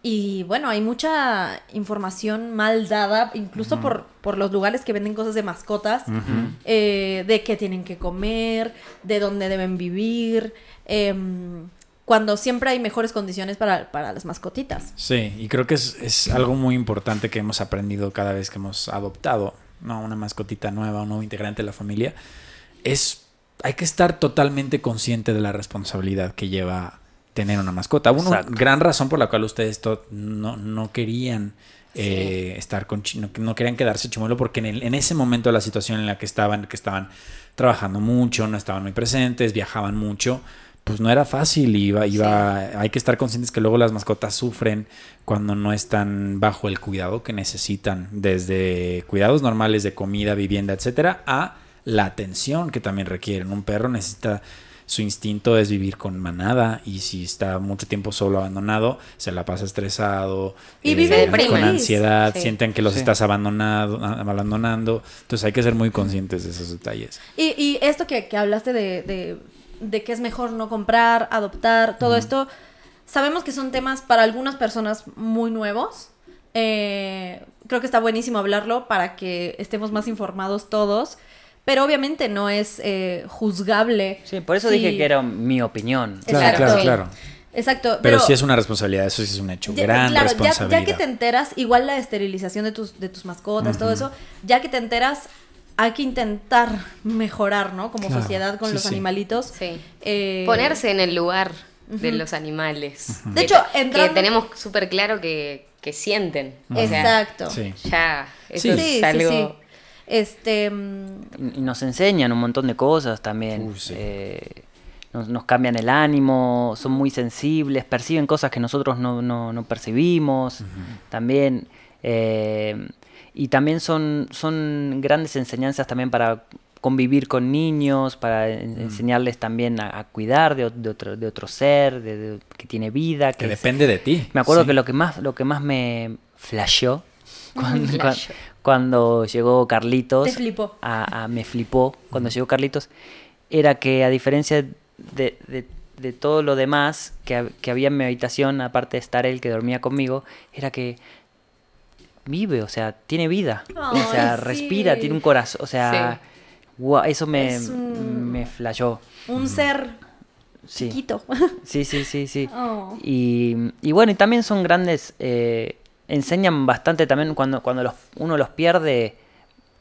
Y bueno, hay mucha información mal dada, incluso por, por los lugares que venden cosas de mascotas, eh, de qué tienen que comer, de dónde deben vivir. Em, cuando siempre hay mejores condiciones para, para las mascotitas. Sí, y creo que es, es, algo muy importante que hemos aprendido cada vez que hemos adoptado ¿no? una mascotita nueva, un nuevo integrante de la familia, es hay que estar totalmente consciente de la responsabilidad que lleva tener una mascota. Una gran razón por la cual ustedes no, no querían eh, estar con no, querían quedarse chimuelo porque en, en ese momento la situación en la que estaban, que estaban trabajando mucho, no estaban muy presentes, viajaban mucho, pues no era fácil y iba, iba, hay que estar conscientes que luego las mascotas sufren cuando no están bajo el cuidado que necesitan, desde cuidados normales de comida, vivienda, etcétera, a la atención que también requieren. Un perro necesita su instinto es vivir con manada y si está mucho tiempo solo abandonado, se la pasa estresado, y vive eh, con ansiedad, sienten que los estás abandonado, ah, abandonando, entonces hay que ser muy conscientes de esos detalles. Y, esto que, hablaste de de qué es mejor no comprar, adoptar, todo esto. Sabemos que son temas para algunas personas muy nuevos. Eh, creo que está buenísimo hablarlo para que estemos más informados todos. Pero obviamente no es eh, juzgable. Sí, por eso dije que era mi opinión. Claro, claro, claro. Exacto. Pero, sí es una responsabilidad, eso sí es un hecho. gran responsabilidad. Ya, que te enteras, igual la esterilización de tus, de tus mascotas, todo eso, ya que te enteras, hay que intentar mejorar, ¿no? Como sociedad con los animalitos. Sí. Eh, Ponerse en el lugar de los animales. De hecho, que tenemos súper claro que, sienten. Exacto. Ya, eso es algo... Este... Mm, y nos enseñan un montón de cosas también. Eh, nos, cambian el ánimo, son muy sensibles, perciben cosas que nosotros no, percibimos. También... Eh, y también son, son grandes enseñanzas también para convivir con niños, para mm. enseñarles también a, cuidar de, otro, ser, que tiene vida. Que, depende de ti. Me acuerdo que lo que más, lo que más me flasheó (laughs) cuando, llegó Carlitos. Te flipó. me flipó cuando mm. llegó Carlitos. Era que a diferencia de, de, de todo lo demás que, que había en mi habitación, aparte de estar él que dormía conmigo, era que vive, o sea, tiene vida. o sea, respira, tiene un corazón. O sea, eso me, un... flashó. Un mm. ser chiquito. Sí, sí, sí, sí. (laughs) Oh. Y, bueno, y también son grandes. Eh, enseñan bastante también cuando, cuando los, uno los pierde.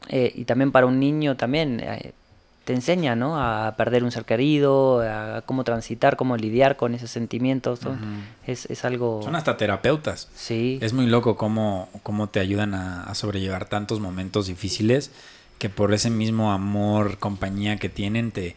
Eh, y también para un niño también. Eh, te enseña, ¿no? A perder un ser querido, a cómo transitar, cómo lidiar con esos sentimientos. es, es, algo... Son hasta terapeutas. Sí. Es muy loco cómo, cómo te ayudan a, sobrellevar tantos momentos difíciles que por ese mismo amor, compañía que tienen, te,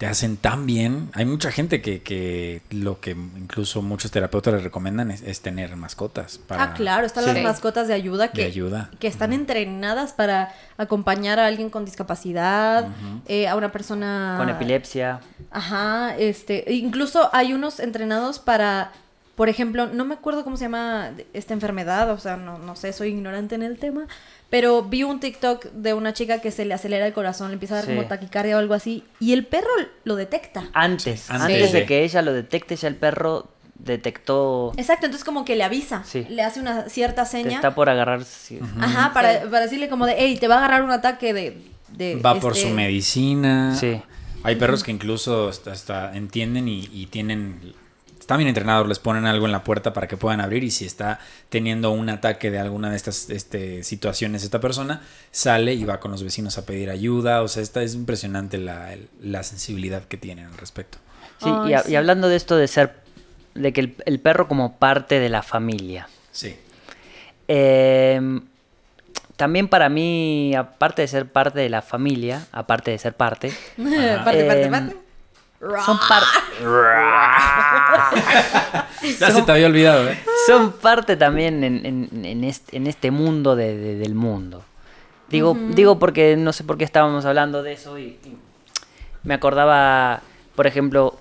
te hacen tan bien. Hay mucha gente que, que lo que incluso muchos terapeutas les recomiendan es, tener mascotas. Para, ah, claro, están las mascotas de ayuda que, que están entrenadas para acompañar a alguien con discapacidad, eh, a una persona... Con epilepsia. Ajá, este, incluso hay unos entrenados para por ejemplo, no me acuerdo cómo se llama esta enfermedad, o sea, no, sé, soy ignorante en el tema, pero vi un TikTok de una chica que se le acelera el corazón, le empieza a dar como taquicardia o algo así, y el perro lo detecta. Antes, antes, de que ella lo detecte, ya el perro detectó. Exacto, entonces como que le avisa, le hace una cierta seña. está por agarrar. Ajá, para, decirle como de, hey, te va a agarrar un ataque de. va por este su medicina. Sí. Hay perros que incluso hasta, entienden y tienen también bien les ponen algo en la puerta para que puedan abrir y si está teniendo un ataque de alguna de estas este, situaciones esta persona, sale y va con los vecinos a pedir ayuda, o sea, esta es impresionante la, sensibilidad que tienen al respecto. Sí, y, hablando de esto de ser, de que el, perro como parte de la familia. Sí. Em, también para mí, aparte de ser parte de la familia, aparte de ser parte, (laughs) parte, parte, em, parte, son parte. (laughs) ya se te había olvidado, ¿eh? Son parte también en, este, mundo del mundo. Digo, digo porque no sé por qué estábamos hablando de eso y, me acordaba, por ejemplo,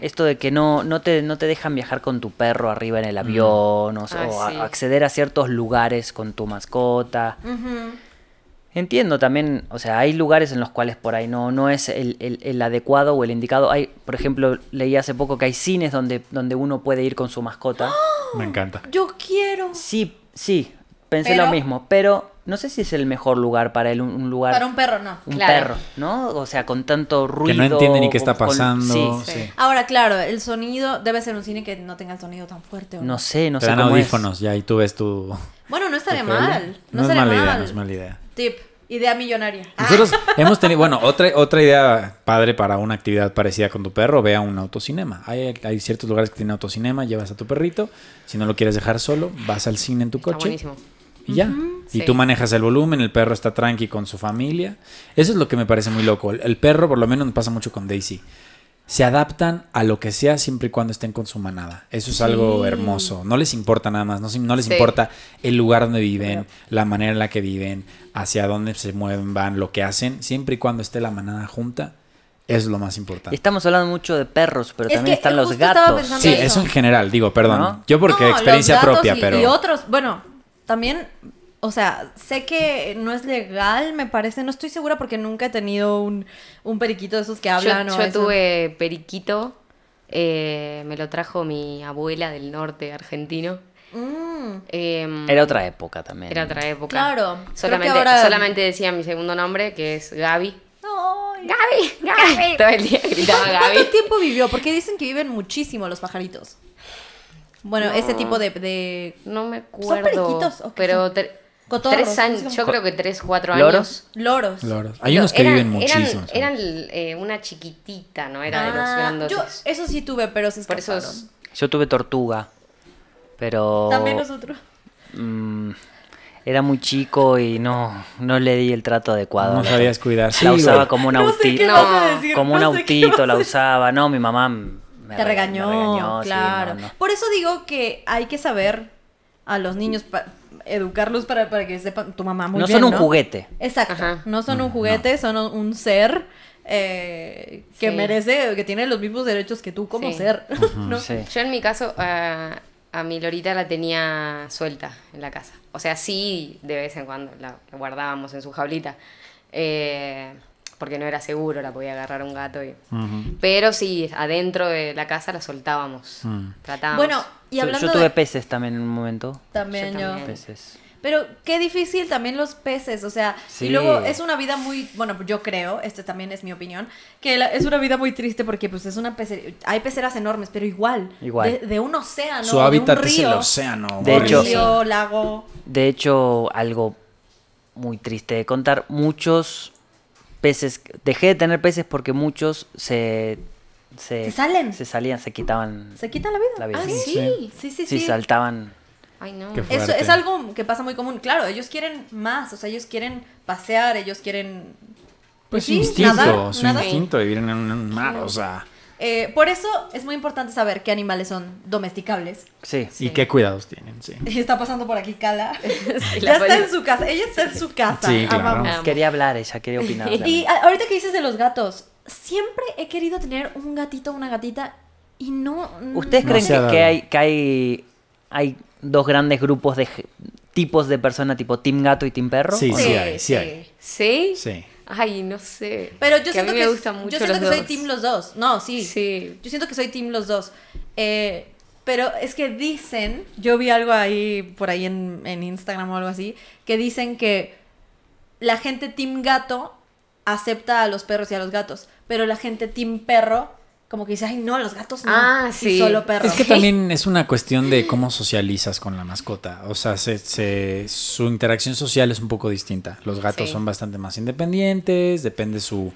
esto de que no, no, te, no te dejan viajar con tu perro arriba en el avión o, ah, acceder a ciertos lugares con tu mascota. Entiendo también, o sea, hay lugares en los cuales por ahí no, no es el, adecuado o el indicado. Hay, por ejemplo, leí hace poco que hay cines donde, donde uno puede ir con su mascota. Me encanta. Yo quiero. Sí, sí, pensé lo mismo, pero no sé si es el mejor lugar para un lugar... Para un perro, no. Un perro, ¿no? O sea, con tanto ruido... Que no entiende ni qué está pasando. Ahora, claro, el sonido... Debe ser un cine que no tenga el sonido tan fuerte. ¿o no? sé, no sé dan cómo audífonos ya y tú ves tu... Bueno, no estaría mal. no es mala idea, no es mala idea. Tip. Idea millonaria. Nosotros ah. (laughs) hemos tenido, bueno, otra, otra idea padre para una actividad parecida con tu perro, ve a un autocinema. Hay, ciertos lugares que tienen autocinema, llevas a tu perrito, si no lo quieres dejar solo, vas al cine en tu Está coche. Buenísimo. Y ya. Y tú manejas el volumen, el perro está tranqui con su familia. Eso es lo que me parece muy loco. El, perro, por lo menos, pasa mucho con Daisy. Se adaptan a lo que sea siempre y cuando estén con su manada. Eso es algo hermoso. No les importa nada más. No, les importa el lugar donde viven, la manera en la que viven, hacia dónde se mueven, van, lo que hacen, siempre y cuando esté la manada junta, es lo más importante. Estamos hablando mucho de perros, pero también están los gatos. Sí, eso. en general, digo, perdón. Yo porque experiencia propia, pero. Y otros, bueno, también, o sea, sé que no es legal, me parece, no estoy segura porque nunca he tenido un, periquito de esos que hablan. Yo, tuve periquito, eh, me lo trajo mi abuela del norte argentino. Mm. Em, era otra época también. Era otra época. Claro. Solamente, solamente decía mi segundo nombre, que es Gaby. ¡Gaby! ¡Gaby! Todo el día gritaba Gaby. ¿Cuánto tiempo vivió? Porque dicen que viven muchísimo los pajaritos. Bueno, ese tipo de, No me acuerdo. pero... tres años, yo creo que tres, cuatro años. Loros. Loros. Hay unos que viven muchísimo. Eran, eh, una chiquitita, ¿no? Era ah, eso sí tuve, pero se escaparon. Yo tuve tortuga. Pero... También nosotros. Mm, era muy chico y no, no le di el trato adecuado. No sabías cuidarse. La usaba como un no autito. como un autito la usaba. No, mi mamá me Te regañó. claro. Por eso digo que hay que saber a los niños educarlos para, para, que sepan tu mamá muy no son un juguete. Exacto. No son un juguete, son un ser. Eh, que merece, que tiene los mismos derechos que tú como ser. (laughs) Yo en mi caso, ah, a mi lorita la tenía suelta en la casa. O sea, sí, de vez en cuando la, guardábamos en su jaulita. Eh, porque no era seguro, la podía agarrar un gato. Pero sí, adentro de la casa la soltábamos. Mm. Tratábamos. Bueno, y hablando yo, tuve peces también en un momento. También yo. Peces. Pero qué difícil también los peces, o sea, y luego es una vida muy, bueno, yo creo, este también es mi opinión, que es una vida muy triste porque pues es una pecera, hay peceras enormes, pero igual, igual. De, un océano, su hábitat un río, es el océano, de hecho, lago. De hecho, algo muy triste de contar, muchos peces, dejé de tener peces porque muchos se se, salen, se salían, se quitaban, se quitan la vida, ah, sí, sí, sí, sí saltaban Ay, no. es algo que pasa muy común. Claro, ellos quieren más, o sea, ellos quieren pasear, ellos quieren... Pues su instinto, su instinto vivir en un mar, o sea... Eh, por eso es muy importante saber qué animales son domesticables. Sí, y qué cuidados tienen, sí. (laughs) Está pasando por aquí Cala. (laughs) ya está en su casa, ella está en su casa. Sí, Quería hablar ella, quería (laughs) opinar. y ahorita que dices de los gatos, siempre he querido tener un gatito, o una gatita, y no... ¿Ustedes creen que, hay, que hay, hay dos grandes grupos de tipos de personas, tipo Team Gato y Team Perro? Sí, sí, hay, sí, ¿Sí? Sí. Ay, no sé. Pero yo siento que, yo siento que soy team los dos. No, sí. sí. Yo siento que soy team los dos. Eh, pero es que dicen, yo vi algo ahí por ahí en, en, Instagram o algo así, que dicen que la gente team gato acepta a los perros y a los gatos, pero la gente team perro como que dice, ay, no, los gatos no. Ah, sí. solo perros. Es que también (laughs) es una cuestión de cómo socializas con la mascota. O sea, su interacción social es un poco distinta. Los gatos son bastante más independientes, depende su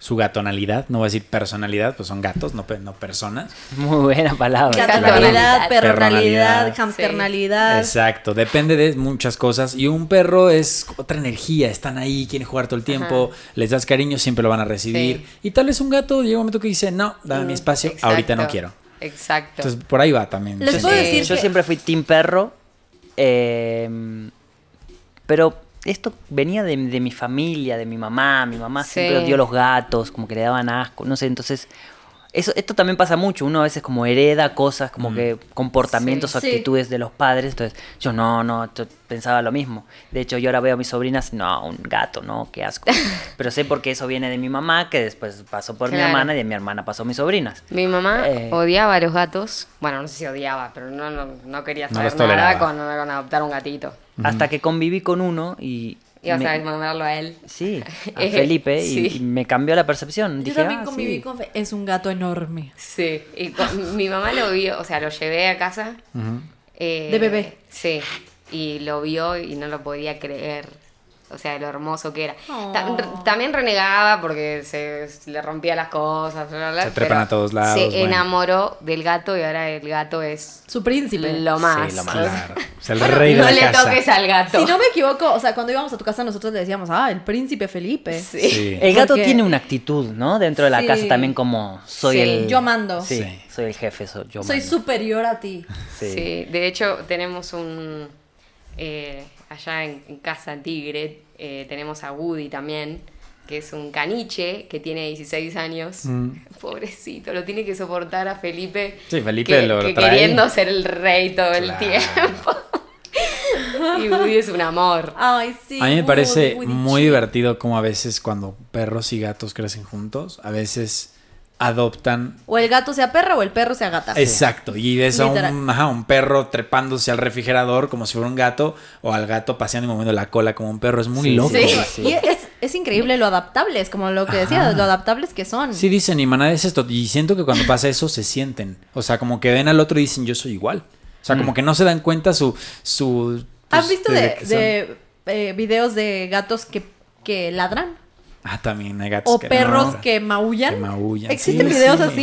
su gatonalidad, no voy a decir personalidad, pues son gatos, no, no personas. Muy buena palabra. Gatonalidad, perronalidad, Exacto, depende de muchas cosas. Y un perro es otra energía, están ahí, quieren jugar todo el tiempo, les das cariño, siempre lo van a recibir. Y tal vez un gato llega un momento que dice, no, dame mi mm, espacio, ahorita no quiero. Exacto. Entonces por ahí va también. Les puedo eh, decir Yo siempre fui team perro, eh, pero esto venía de, mi familia, de mi mamá. Mi mamá siempre odió los gatos, como que le daban asco, no sé, entonces... Eso, esto también pasa mucho, uno a veces como hereda cosas, como mm. que comportamientos o actitudes de los padres, entonces yo no, no, yo pensaba lo mismo. De hecho, yo ahora veo a mis sobrinas, no, un gato, no, qué asco. (laughs) Pero sé porque eso viene de mi mamá, que después pasó por mi hermana y de mi hermana pasó a mis sobrinas. Mi mamá eh. odiaba a los gatos, bueno, no sé si odiaba, pero no, no, quería saber no nada con adoptar un gatito. Hasta que conviví con uno y... Y a mandarlo a él. Sí, a (laughs) eh, Felipe, Y, me cambió la percepción. Yo también ah, conviví con Es un gato enorme. Sí, y (laughs) mi mamá lo vio, o sea, lo llevé a casa. Eh, de bebé. Sí, y lo vio y no lo podía creer. O sea, lo hermoso que era. Oh. también renegaba porque se, le rompía las cosas. se trepan a todos lados. Se enamoró del gato y ahora el gato es. Su príncipe. Lo más. (laughs) el rey de no le toques al gato. Si no me equivoco, o sea, cuando íbamos a tu casa nosotros le decíamos, ah, el príncipe Felipe. El gato tiene una actitud, ¿no? Dentro de la casa también como soy el. Yo mando. Sí, soy el jefe, soy yo. Soy superior a ti. Sí. De hecho, tenemos un. Eh, allá en, Casa Tigre eh, tenemos a Woody también, que es un caniche que tiene 16 años. Mm. (laughs) Pobrecito, lo tiene que soportar a Felipe. Sí, Felipe que, lo queriendo ser el rey todo el tiempo. (laughs) y Woody es un amor. Ay, sí. A mí me parece muy divertido como a veces cuando perros y gatos crecen juntos, a veces adoptan. O el gato sea perro o el perro sea gata. Exacto. Y ves a un, perro trepándose al refrigerador como si fuera un gato, o al gato paseando y moviendo la cola como un perro. Es muy loco. Y es, increíble lo adaptables, como lo que decía, lo adaptables que son. Sí, dicen, y maná es esto. Y siento que cuando pasa eso se sienten. O sea, como que ven al otro y dicen, yo soy igual. O sea, como mm. que no se dan cuenta su. su ¿Has pues, visto de, eh, videos de gatos que, que ladran? Ah, también hay O perros que maullan. Existen videos así. (laughs)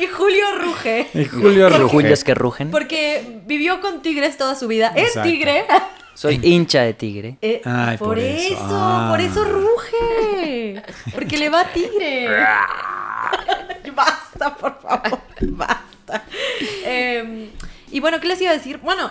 y Julio ruge. Y Julio ruge. que rugen. Porque vivió con tigres toda su vida. Es tigre. Soy hincha de tigre. Eh, Ay, por, eso, ah. por eso ruge. Porque le va a tigre. (laughs) basta, por favor. Basta. Em, y bueno, ¿qué les iba a decir? Bueno,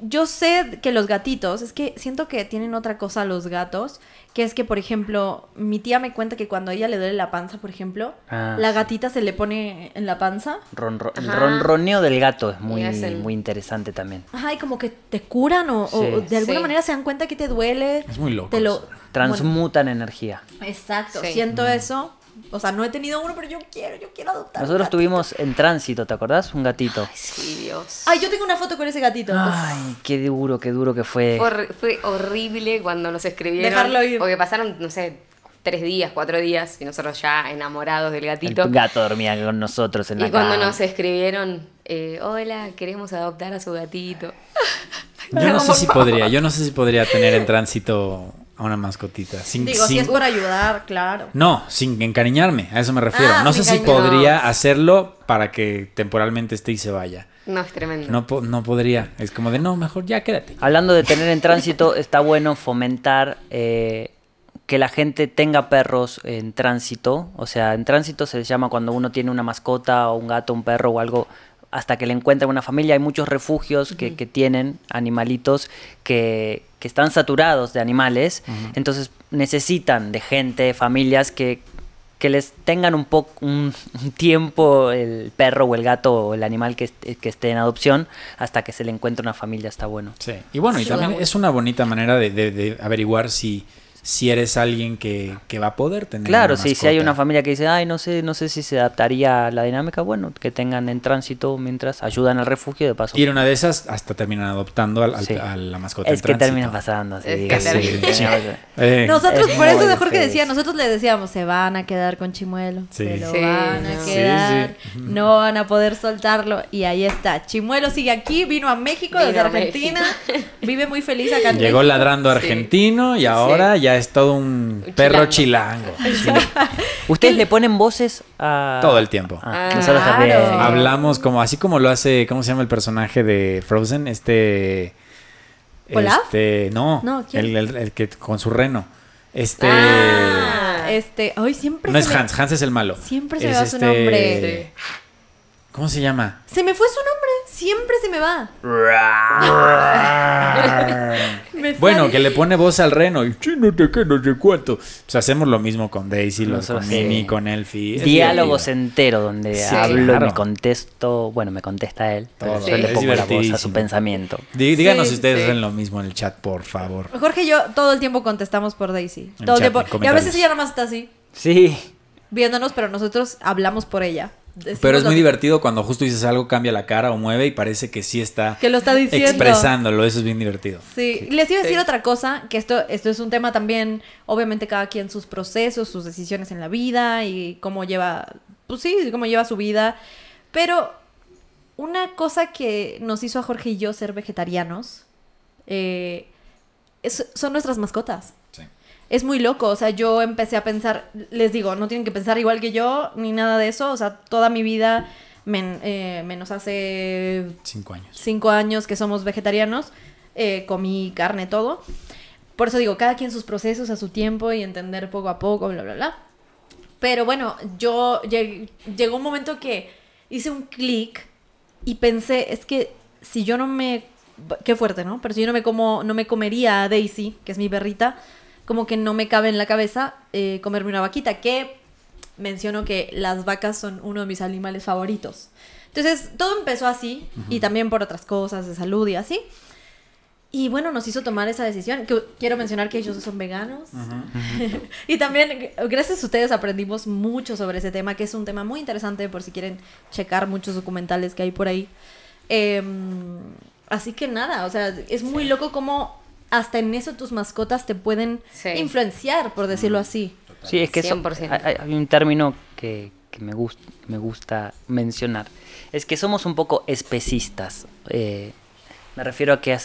yo sé que los gatitos, es que siento que tienen otra cosa los gatos, que es que, por ejemplo, mi tía me cuenta que cuando a ella le duele la panza, por ejemplo, ah, la gatita se le pone en la panza. el ronroneo del gato es muy, muy interesante también. Ajá, como que te curan o, de alguna manera se dan cuenta que te duele. Es muy loco. Te lo... Transmutan energía. Exacto, siento eso. O sea, no he tenido uno, pero yo quiero, yo quiero adoptar. Nosotros un tuvimos en tránsito, ¿te acordás? Un gatito. Ay, sí, Dios. Ay, yo tengo una foto con ese gatito. Ay, qué duro, qué duro que fue. fue horrible cuando nos escribieron. Dejarlo ir. Porque pasaron, no sé, tres días, cuatro días, y nosotros ya enamorados del gatito. El gato dormía con nosotros en la Y cuando nos escribieron, eh, hola, queremos adoptar a su gatito. (laughs) Yo no sé si podría, yo no sé si podría tener en tránsito una mascotita. Digo, si es por ayudar, claro. No, sin encariñarme, a eso me refiero. Ah, no sé si podría hacerlo para que temporalmente esté y se vaya. No, es tremendo. No, no podría. Es como de, no, mejor ya quédate. Hablando de tener en tránsito, (laughs) está bueno fomentar eh, que la gente tenga perros en tránsito. O sea, en tránsito se les llama cuando uno tiene una mascota o un gato, un perro o algo hasta que le encuentren una familia. Hay muchos refugios que, tienen animalitos que, que, están saturados de animales, entonces necesitan de gente, familias que, que les tengan un poco un, tiempo el perro o el gato o el animal que, que, esté en adopción hasta que se le encuentre una familia está bueno sí y bueno y también es una bonita manera de, de averiguar si si eres alguien que, va a poder tener. Claro, sí, si hay una familia que dice, ay, no sé, no sé si se adaptaría a la dinámica, bueno, que tengan en tránsito mientras ayudan al refugio de paso. Y una de esas hasta terminan adoptando a la mascota. Es que termina pasando, (laughs) eh. nosotros, por eso de Jorge decía, nosotros le decíamos, se van a quedar con Chimuelo, se lo van a quedar, no van a poder soltarlo. Y ahí está, Chimuelo sigue aquí, vino a México desde Argentina, vive muy feliz acá. En Llegó ladrando argentino y ahora ya es todo un perro chilango. (laughs) (laughs) ¿Ustedes le ponen voces a...? Todo el tiempo. Ah, ah, Hablamos como, así como lo hace, ¿cómo se llama el personaje de Frozen? Este... este no, el, que con su reno. Este... Ah, este... Hoy siempre... No es Hans, Hans es el malo. Siempre se su este nombre. ¿Cómo se llama? Se me fue su nombre, siempre se me va. (laughs) bueno, que le pone voz al reno y si no te quedas, no te cuánto. Pues hacemos lo mismo con Daisy, con Mimi, con Elfie. Diálogos enteros donde hablo, y me contesto, bueno, me contesta él, Todo. le pongo la voz a su pensamiento. díganos si ustedes hacen lo mismo en el chat, por favor. Jorge y yo todo el tiempo contestamos por Daisy. Todo Y a veces ella nomás está así. Sí. Viéndonos, pero nosotros hablamos por ella. Pero es muy divertido cuando justo dices algo, cambia la cara o mueve y parece que sí está, expresándolo. Eso es bien divertido. Sí. Les iba a decir otra cosa, que esto, esto es un tema también, obviamente cada quien sus procesos, sus decisiones en la vida y cómo lleva, pues sí, cómo lleva su vida. Pero una cosa que nos hizo a Jorge y yo ser vegetarianos eh, son nuestras mascotas es muy loco. O sea, yo empecé a pensar, les digo, no tienen que pensar igual que yo, ni nada de eso. O sea, toda mi vida, eh, menos hace... Cinco años. Cinco años que somos vegetarianos, eh, comí carne, todo. Por eso digo, cada quien sus procesos a su tiempo y entender poco a poco, bla, bla, bla. Pero bueno, yo llegó un momento que hice un clic y pensé, es que si yo no me... Qué fuerte, ¿no? Pero si yo no me como, no me comería a Daisy, que es mi perrita, como que no me cabe en la cabeza eh, comerme una vaquita, que menciono que las vacas son uno de mis animales favoritos. Entonces, todo empezó así, y también por otras cosas de salud y así. Y bueno, nos hizo tomar esa decisión. quiero mencionar que ellos son veganos. (laughs) y también, gracias a ustedes, aprendimos mucho sobre ese tema, que es un tema muy interesante por si quieren checar muchos documentales que hay por ahí. Em, así que nada, o sea, es muy loco cómo hasta en eso tus mascotas te pueden influenciar, por decirlo así. Sí, es que hay, un término que, me, gusta mencionar. Es que somos un poco especistas. Eh, me refiero a que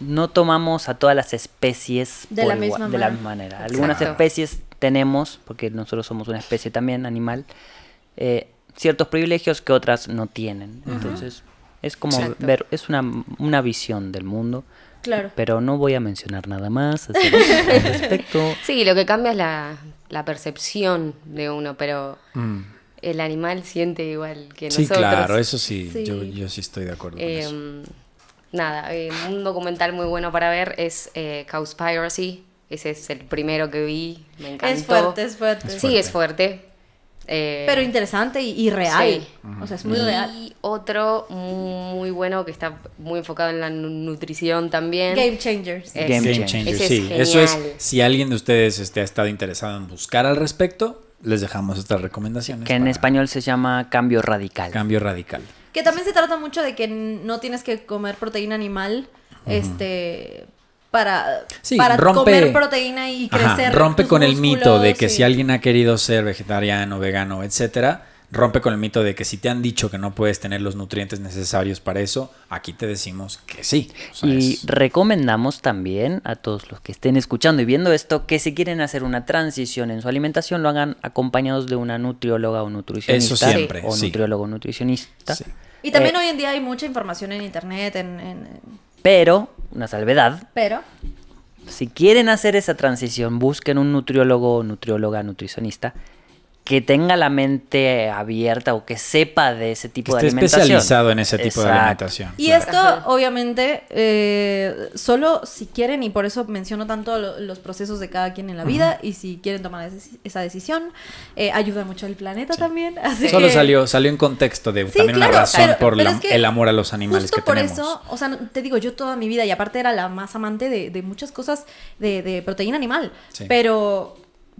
no tomamos a todas las especies de, la, misma manera. Algunas especies tenemos, porque nosotros somos una especie también animal, eh, ciertos privilegios que otras no tienen. Entonces, es como ver, es una, una visión del mundo pero no voy a mencionar nada más al respecto. (laughs) Sí, lo que cambia es la, percepción de uno, pero mm. el animal siente igual que nosotros. Sí, claro, eso sí, Yo, sí estoy de acuerdo con eso. Em, nada, em, un documental muy bueno para ver es eh, Cowspiracy. Ese es el primero que vi, me encantó. Es fuerte, es fuerte. Sí, es fuerte, eh, Pero interesante y, real. O sea, es muy real. Y otro muy bueno que está muy enfocado en la nutrición también. Game Changers. Game, Changers, sí. Eso es, si alguien de ustedes este, ha estado interesado en buscar al respecto, les dejamos estas recomendaciones. Que en español se llama cambio radical. Cambio radical. Que también se trata mucho de que no tienes que comer proteína animal. Este para, para comer proteína y crecer. rompe con el mito de que si alguien ha querido ser vegetariano, vegano, etcétera, rompe con el mito de que si te han dicho que no puedes tener los nutrientes necesarios para eso, aquí te decimos que sí. y recomendamos también a todos los que estén escuchando y viendo esto que si quieren hacer una transición en su alimentación, lo hagan acompañados de una nutrióloga o nutricionista. siempre. O nutriólogo nutricionista. Y también eh, hoy en día hay mucha información en internet, en... Pero una salvedad. Pero. Si quieren hacer esa transición, busquen un nutriólogo, nutrióloga, nutricionista que tenga la mente abierta o que sepa de ese tipo de esté alimentación. especializado en ese tipo de alimentación. Y esto, obviamente, eh, solo si quieren, y por eso menciono tanto los procesos de cada quien en la vida, y si quieren tomar esa decisión, eh, ayuda mucho al planeta también. (laughs) solo salió, salió en contexto de también una razón por el amor a los animales justo que por eso, o sea, te digo, yo toda mi vida, y aparte era la más amante de, muchas cosas de, proteína animal, pero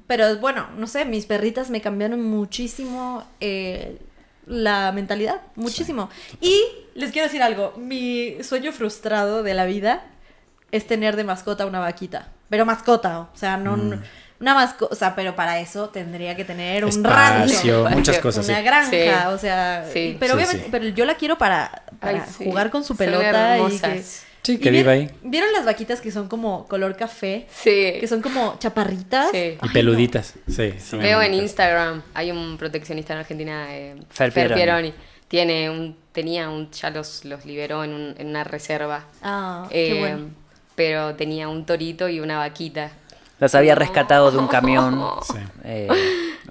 pero bueno, no sé, mis perritas me cambiaron muchísimo eh, la mentalidad, muchísimo. Y les quiero decir algo, mi sueño frustrado de la vida es tener de mascota una vaquita. Pero mascota, o sea, no... Mm. Una mascota, pero para eso tendría que tener un rancho. muchas (laughs) cosas. Una granja, o sea. Pero obviamente, pero yo la quiero para, jugar con su pelota. Y Sí, que vive ahí. ¿Vieron las vaquitas que son como color café? Sí. Que son como chaparritas. Y peluditas. Sí. Veo en Instagram, hay un proteccionista en Argentina, eh, Fer, Pieroni. Tiene un, tenía un, ya los, los liberó en, una reserva. Ah, eh, bueno. Pero tenía un torito y una vaquita. Las había rescatado de un camión. (laughs) Eh,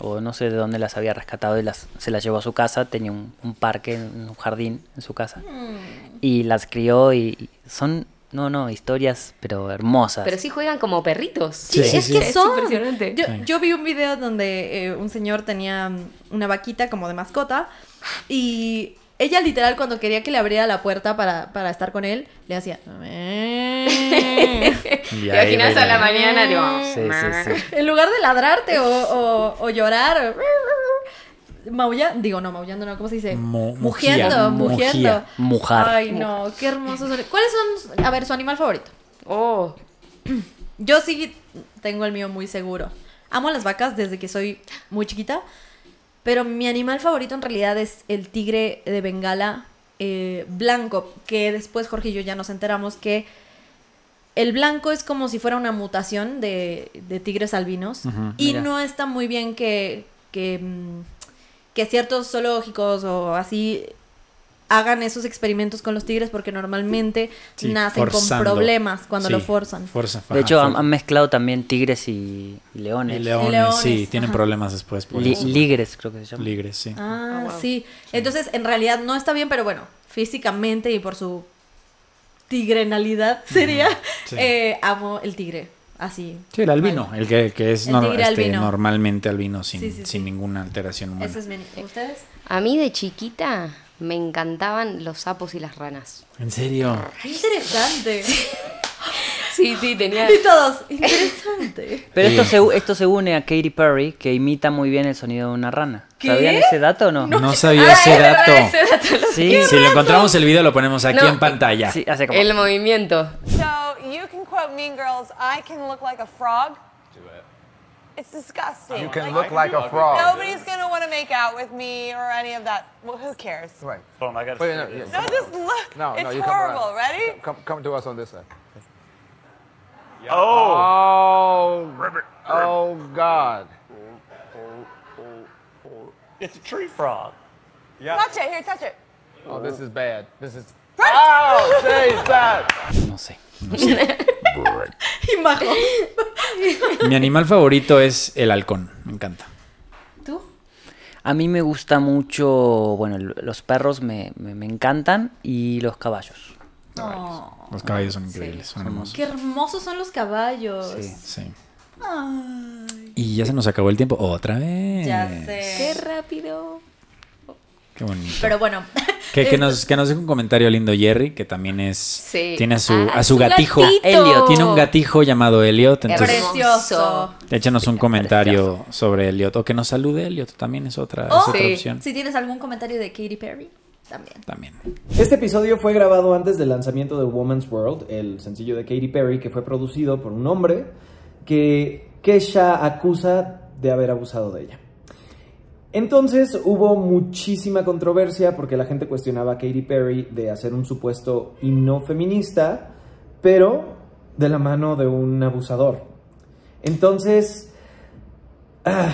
o no sé de dónde las había rescatado y las, se las llevó a su casa. Tenía un, parque, un jardín en su casa. Hmm y las crió y son no, no, historias, pero hermosas. Pero sí juegan como perritos. Sí, es que son. Yo, vi un video donde eh, un señor tenía mm, una vaquita como de mascota y ella literal cuando quería que le abriera la puerta para, estar con él, le hacía... (laughs) Te imaginas a la mañana, digo... En lugar de ladrarte o, o, o llorar maullando digo, no, maullando, no, ¿cómo se dice? mugiendo, Mujar. Ay, no, qué hermoso. ¿Cuáles son, a ver, su animal favorito? Oh. (clears throat) Yo sí tengo el mío muy seguro. Amo las vacas desde que soy muy chiquita, pero mi animal favorito en realidad es el tigre de Bengala eh, blanco, que después Jorge y yo ya nos enteramos que el blanco es como si fuera una mutación de, de tigres albinos y no está muy bien que, que mm, que ciertos zoológicos o así hagan esos experimentos con los tigres porque normalmente nacen con problemas cuando lo forzan. de hecho, han, mezclado también tigres y leones. Y leones, sí, tienen problemas después. ligres, creo que se llama. Ligres, sí. Ah, ah sí. Entonces, en realidad no está bien, pero bueno, físicamente y por su tigrenalidad sería, eh, amo el tigre así. Sí, el albino, el que, es este, normalmente albino sin, sin ninguna alteración humana. ¿Ustedes? A mí de chiquita me encantaban los sapos y las ranas. ¿En serio? Qué interesante. (laughs) Sí, sí, tenía. Y todos, interesante. (laughs) Pero esto se, esto se une a Katy Perry, que imita muy bien el sonido de una rana. ¿Qué? ¿Sabían ese dato o no? No, sabía ese, dato. ese, dato. Lo sí. Si lo encontramos el video, lo ponemos aquí en pantalla. Sí, hace como... El movimiento. So, you can quote Mean Girls, I can look like a frog. Do it. It's disgusting. You can like, look like a frog. Nobody's going to want to make out with me or any of that. Well, who cares? Right. Hold I got to No, no, no, just look. horrible. Come Ready? Come, come to us on this side. Oh. Oh. Oh, God. It's a tree frog. Yeah. Touch it. Here, touch it. Oh, this is bad. This is. ¡Oh! No sé. No sé. (laughs) Mi animal favorito es el halcón. Me encanta. ¿Tú? A mí me gusta mucho. Bueno, los perros me, me, me encantan y los caballos. Oh. los caballos son increíbles, son hermosos. Qué hermosos son los caballos. Sí. sí. Y ya se nos acabó el tiempo otra vez. Ya sé. Qué rápido. Qué bonito. Pero bueno. (laughs) Que, nos, que deje un comentario lindo Jerry, que también es. Sí. Tiene ah, a su, gatijo. Elliot. Tiene un gatijo llamado Elliot. Entonces, precioso. Échanos un comentario sobre Elliot. O que nos salude Elliot, también es otra, oh, sí. Si tienes algún comentario de Katy Perry. También. Este episodio fue grabado antes del lanzamiento de Woman's World, el sencillo de Katy Perry, que fue producido por un hombre que Kesha acusa de haber abusado de ella. Entonces hubo muchísima controversia porque la gente cuestionaba a Katy Perry de hacer un supuesto himno feminista, pero de la mano de un abusador. Entonces, ah,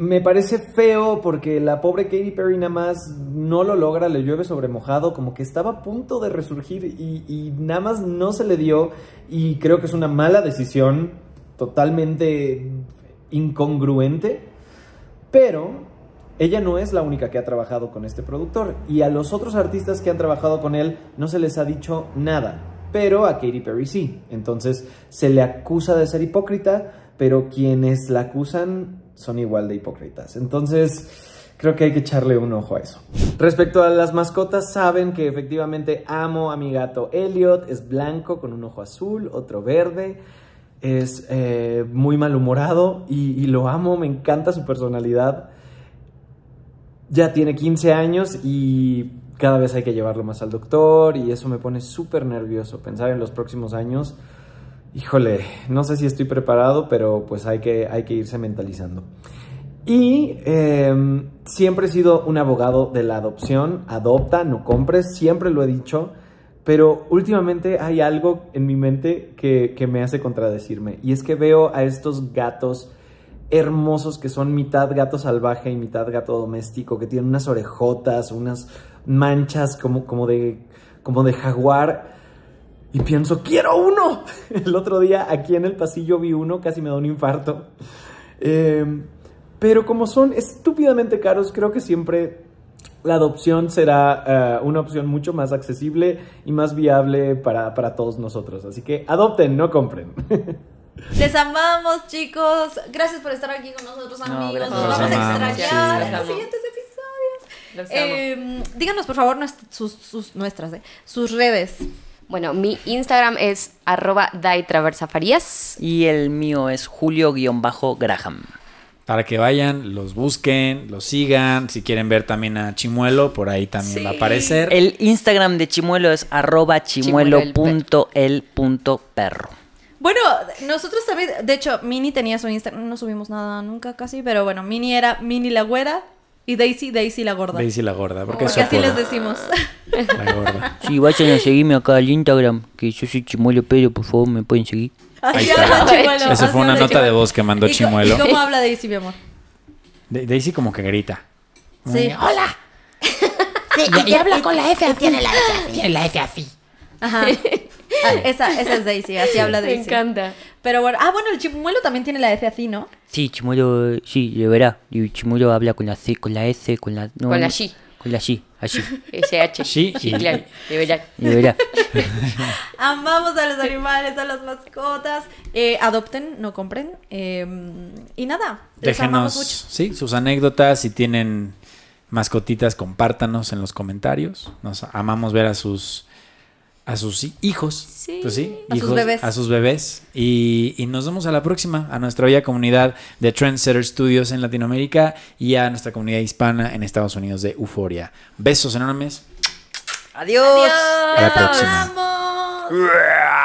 me parece feo porque la pobre Katy Perry nada más no lo logra, le llueve sobre mojado, como que estaba a punto de resurgir y, y nada más no se le dio y creo que es una mala decisión, totalmente incongruente, pero ella no es la única que ha trabajado con este productor y a los otros artistas que han trabajado con él no se les ha dicho nada, pero a Katy Perry sí, entonces se le acusa de ser hipócrita, pero quienes la acusan son igual de hipócritas. Entonces creo que hay que echarle un ojo a eso. Respecto a las mascotas, saben que efectivamente amo a mi gato Elliot. Es blanco con un ojo azul, otro verde. Es eh, muy malhumorado y, y, lo amo, me encanta su personalidad. Ya tiene 15 años y cada vez hay que llevarlo más al doctor y eso me pone súper nervioso pensar en los próximos años híjole, no sé si estoy preparado, pero pues hay que, hay que irse mentalizando. Y em, siempre he sido un abogado de la adopción, adopta, no compres, siempre lo he dicho, pero últimamente hay algo en mi mente que, me hace contradecirme, y es que veo a estos gatos hermosos que son mitad gato salvaje y mitad gato doméstico, que tienen unas orejotas, unas manchas como, como, de, como de jaguar, y pienso, quiero uno. (laughs) El otro día aquí en el pasillo vi uno, casi me da un infarto. Em, pero como son estúpidamente caros, creo que siempre la adopción será eh, una opción mucho más accesible y más viable para, todos nosotros. Así que adopten, no compren. (laughs) Les amamos, chicos. Gracias por estar aquí con nosotros, amigos. Nos vamos a extrañar en los siguientes episodios. Em, díganos, por favor, nuestras, nuestras, eh, sus redes. Bueno, mi Instagram es arroba Y el mío es julio-graham. Para que vayan, los busquen, los sigan. Si quieren ver también a Chimuelo, por ahí también va a aparecer. El Instagram de Chimuelo es arroba chimuelo.el.perro. Bueno, nosotros también, de hecho, Mini tenía su Instagram, no subimos nada nunca casi, pero bueno, Mini era Mini la y Daisy, Daisy la gorda. Daisy la gorda, porque, así les decimos. La gorda. Sí, vayan a seguirme acá al Instagram, que yo soy Chimuelo Pedro, por favor, me pueden seguir. Ahí Eso fue una nota de voz que mandó Chimuelo. cómo habla Daisy, mi amor? Daisy como que grita. Sí. ¡Hola! Sí, y, habla con la F Tiene la F Tiene la F así. Ajá. (laughs) (laughs) esa, esa, es Daisy, así habla Daisy. Me encanta. Pero bueno, ah, bueno, el Chimuelo también tiene la S así, ¿no? Sí, Chimuelo, sí, de Y Chimuelo habla con la C, con la S, con la... con la G. Con la G, así. (laughs) Sí, sí, claro, (laughs) Amamos a los animales, a las mascotas. Eh, adopten, no compren. Em, y nada, Déjanos Sí, sus anécdotas, si tienen mascotitas, compártanos en los comentarios. Nos amamos ver a sus pues a sus hijos. Sí, a sus bebés. A sus bebés. Y, nos vemos a la próxima, a nuestra bella comunidad de Trendsetter Studios en Latinoamérica y a nuestra comunidad hispana en Estados Unidos de Euforia. Besos enormes. Adiós. Adiós. A la próxima.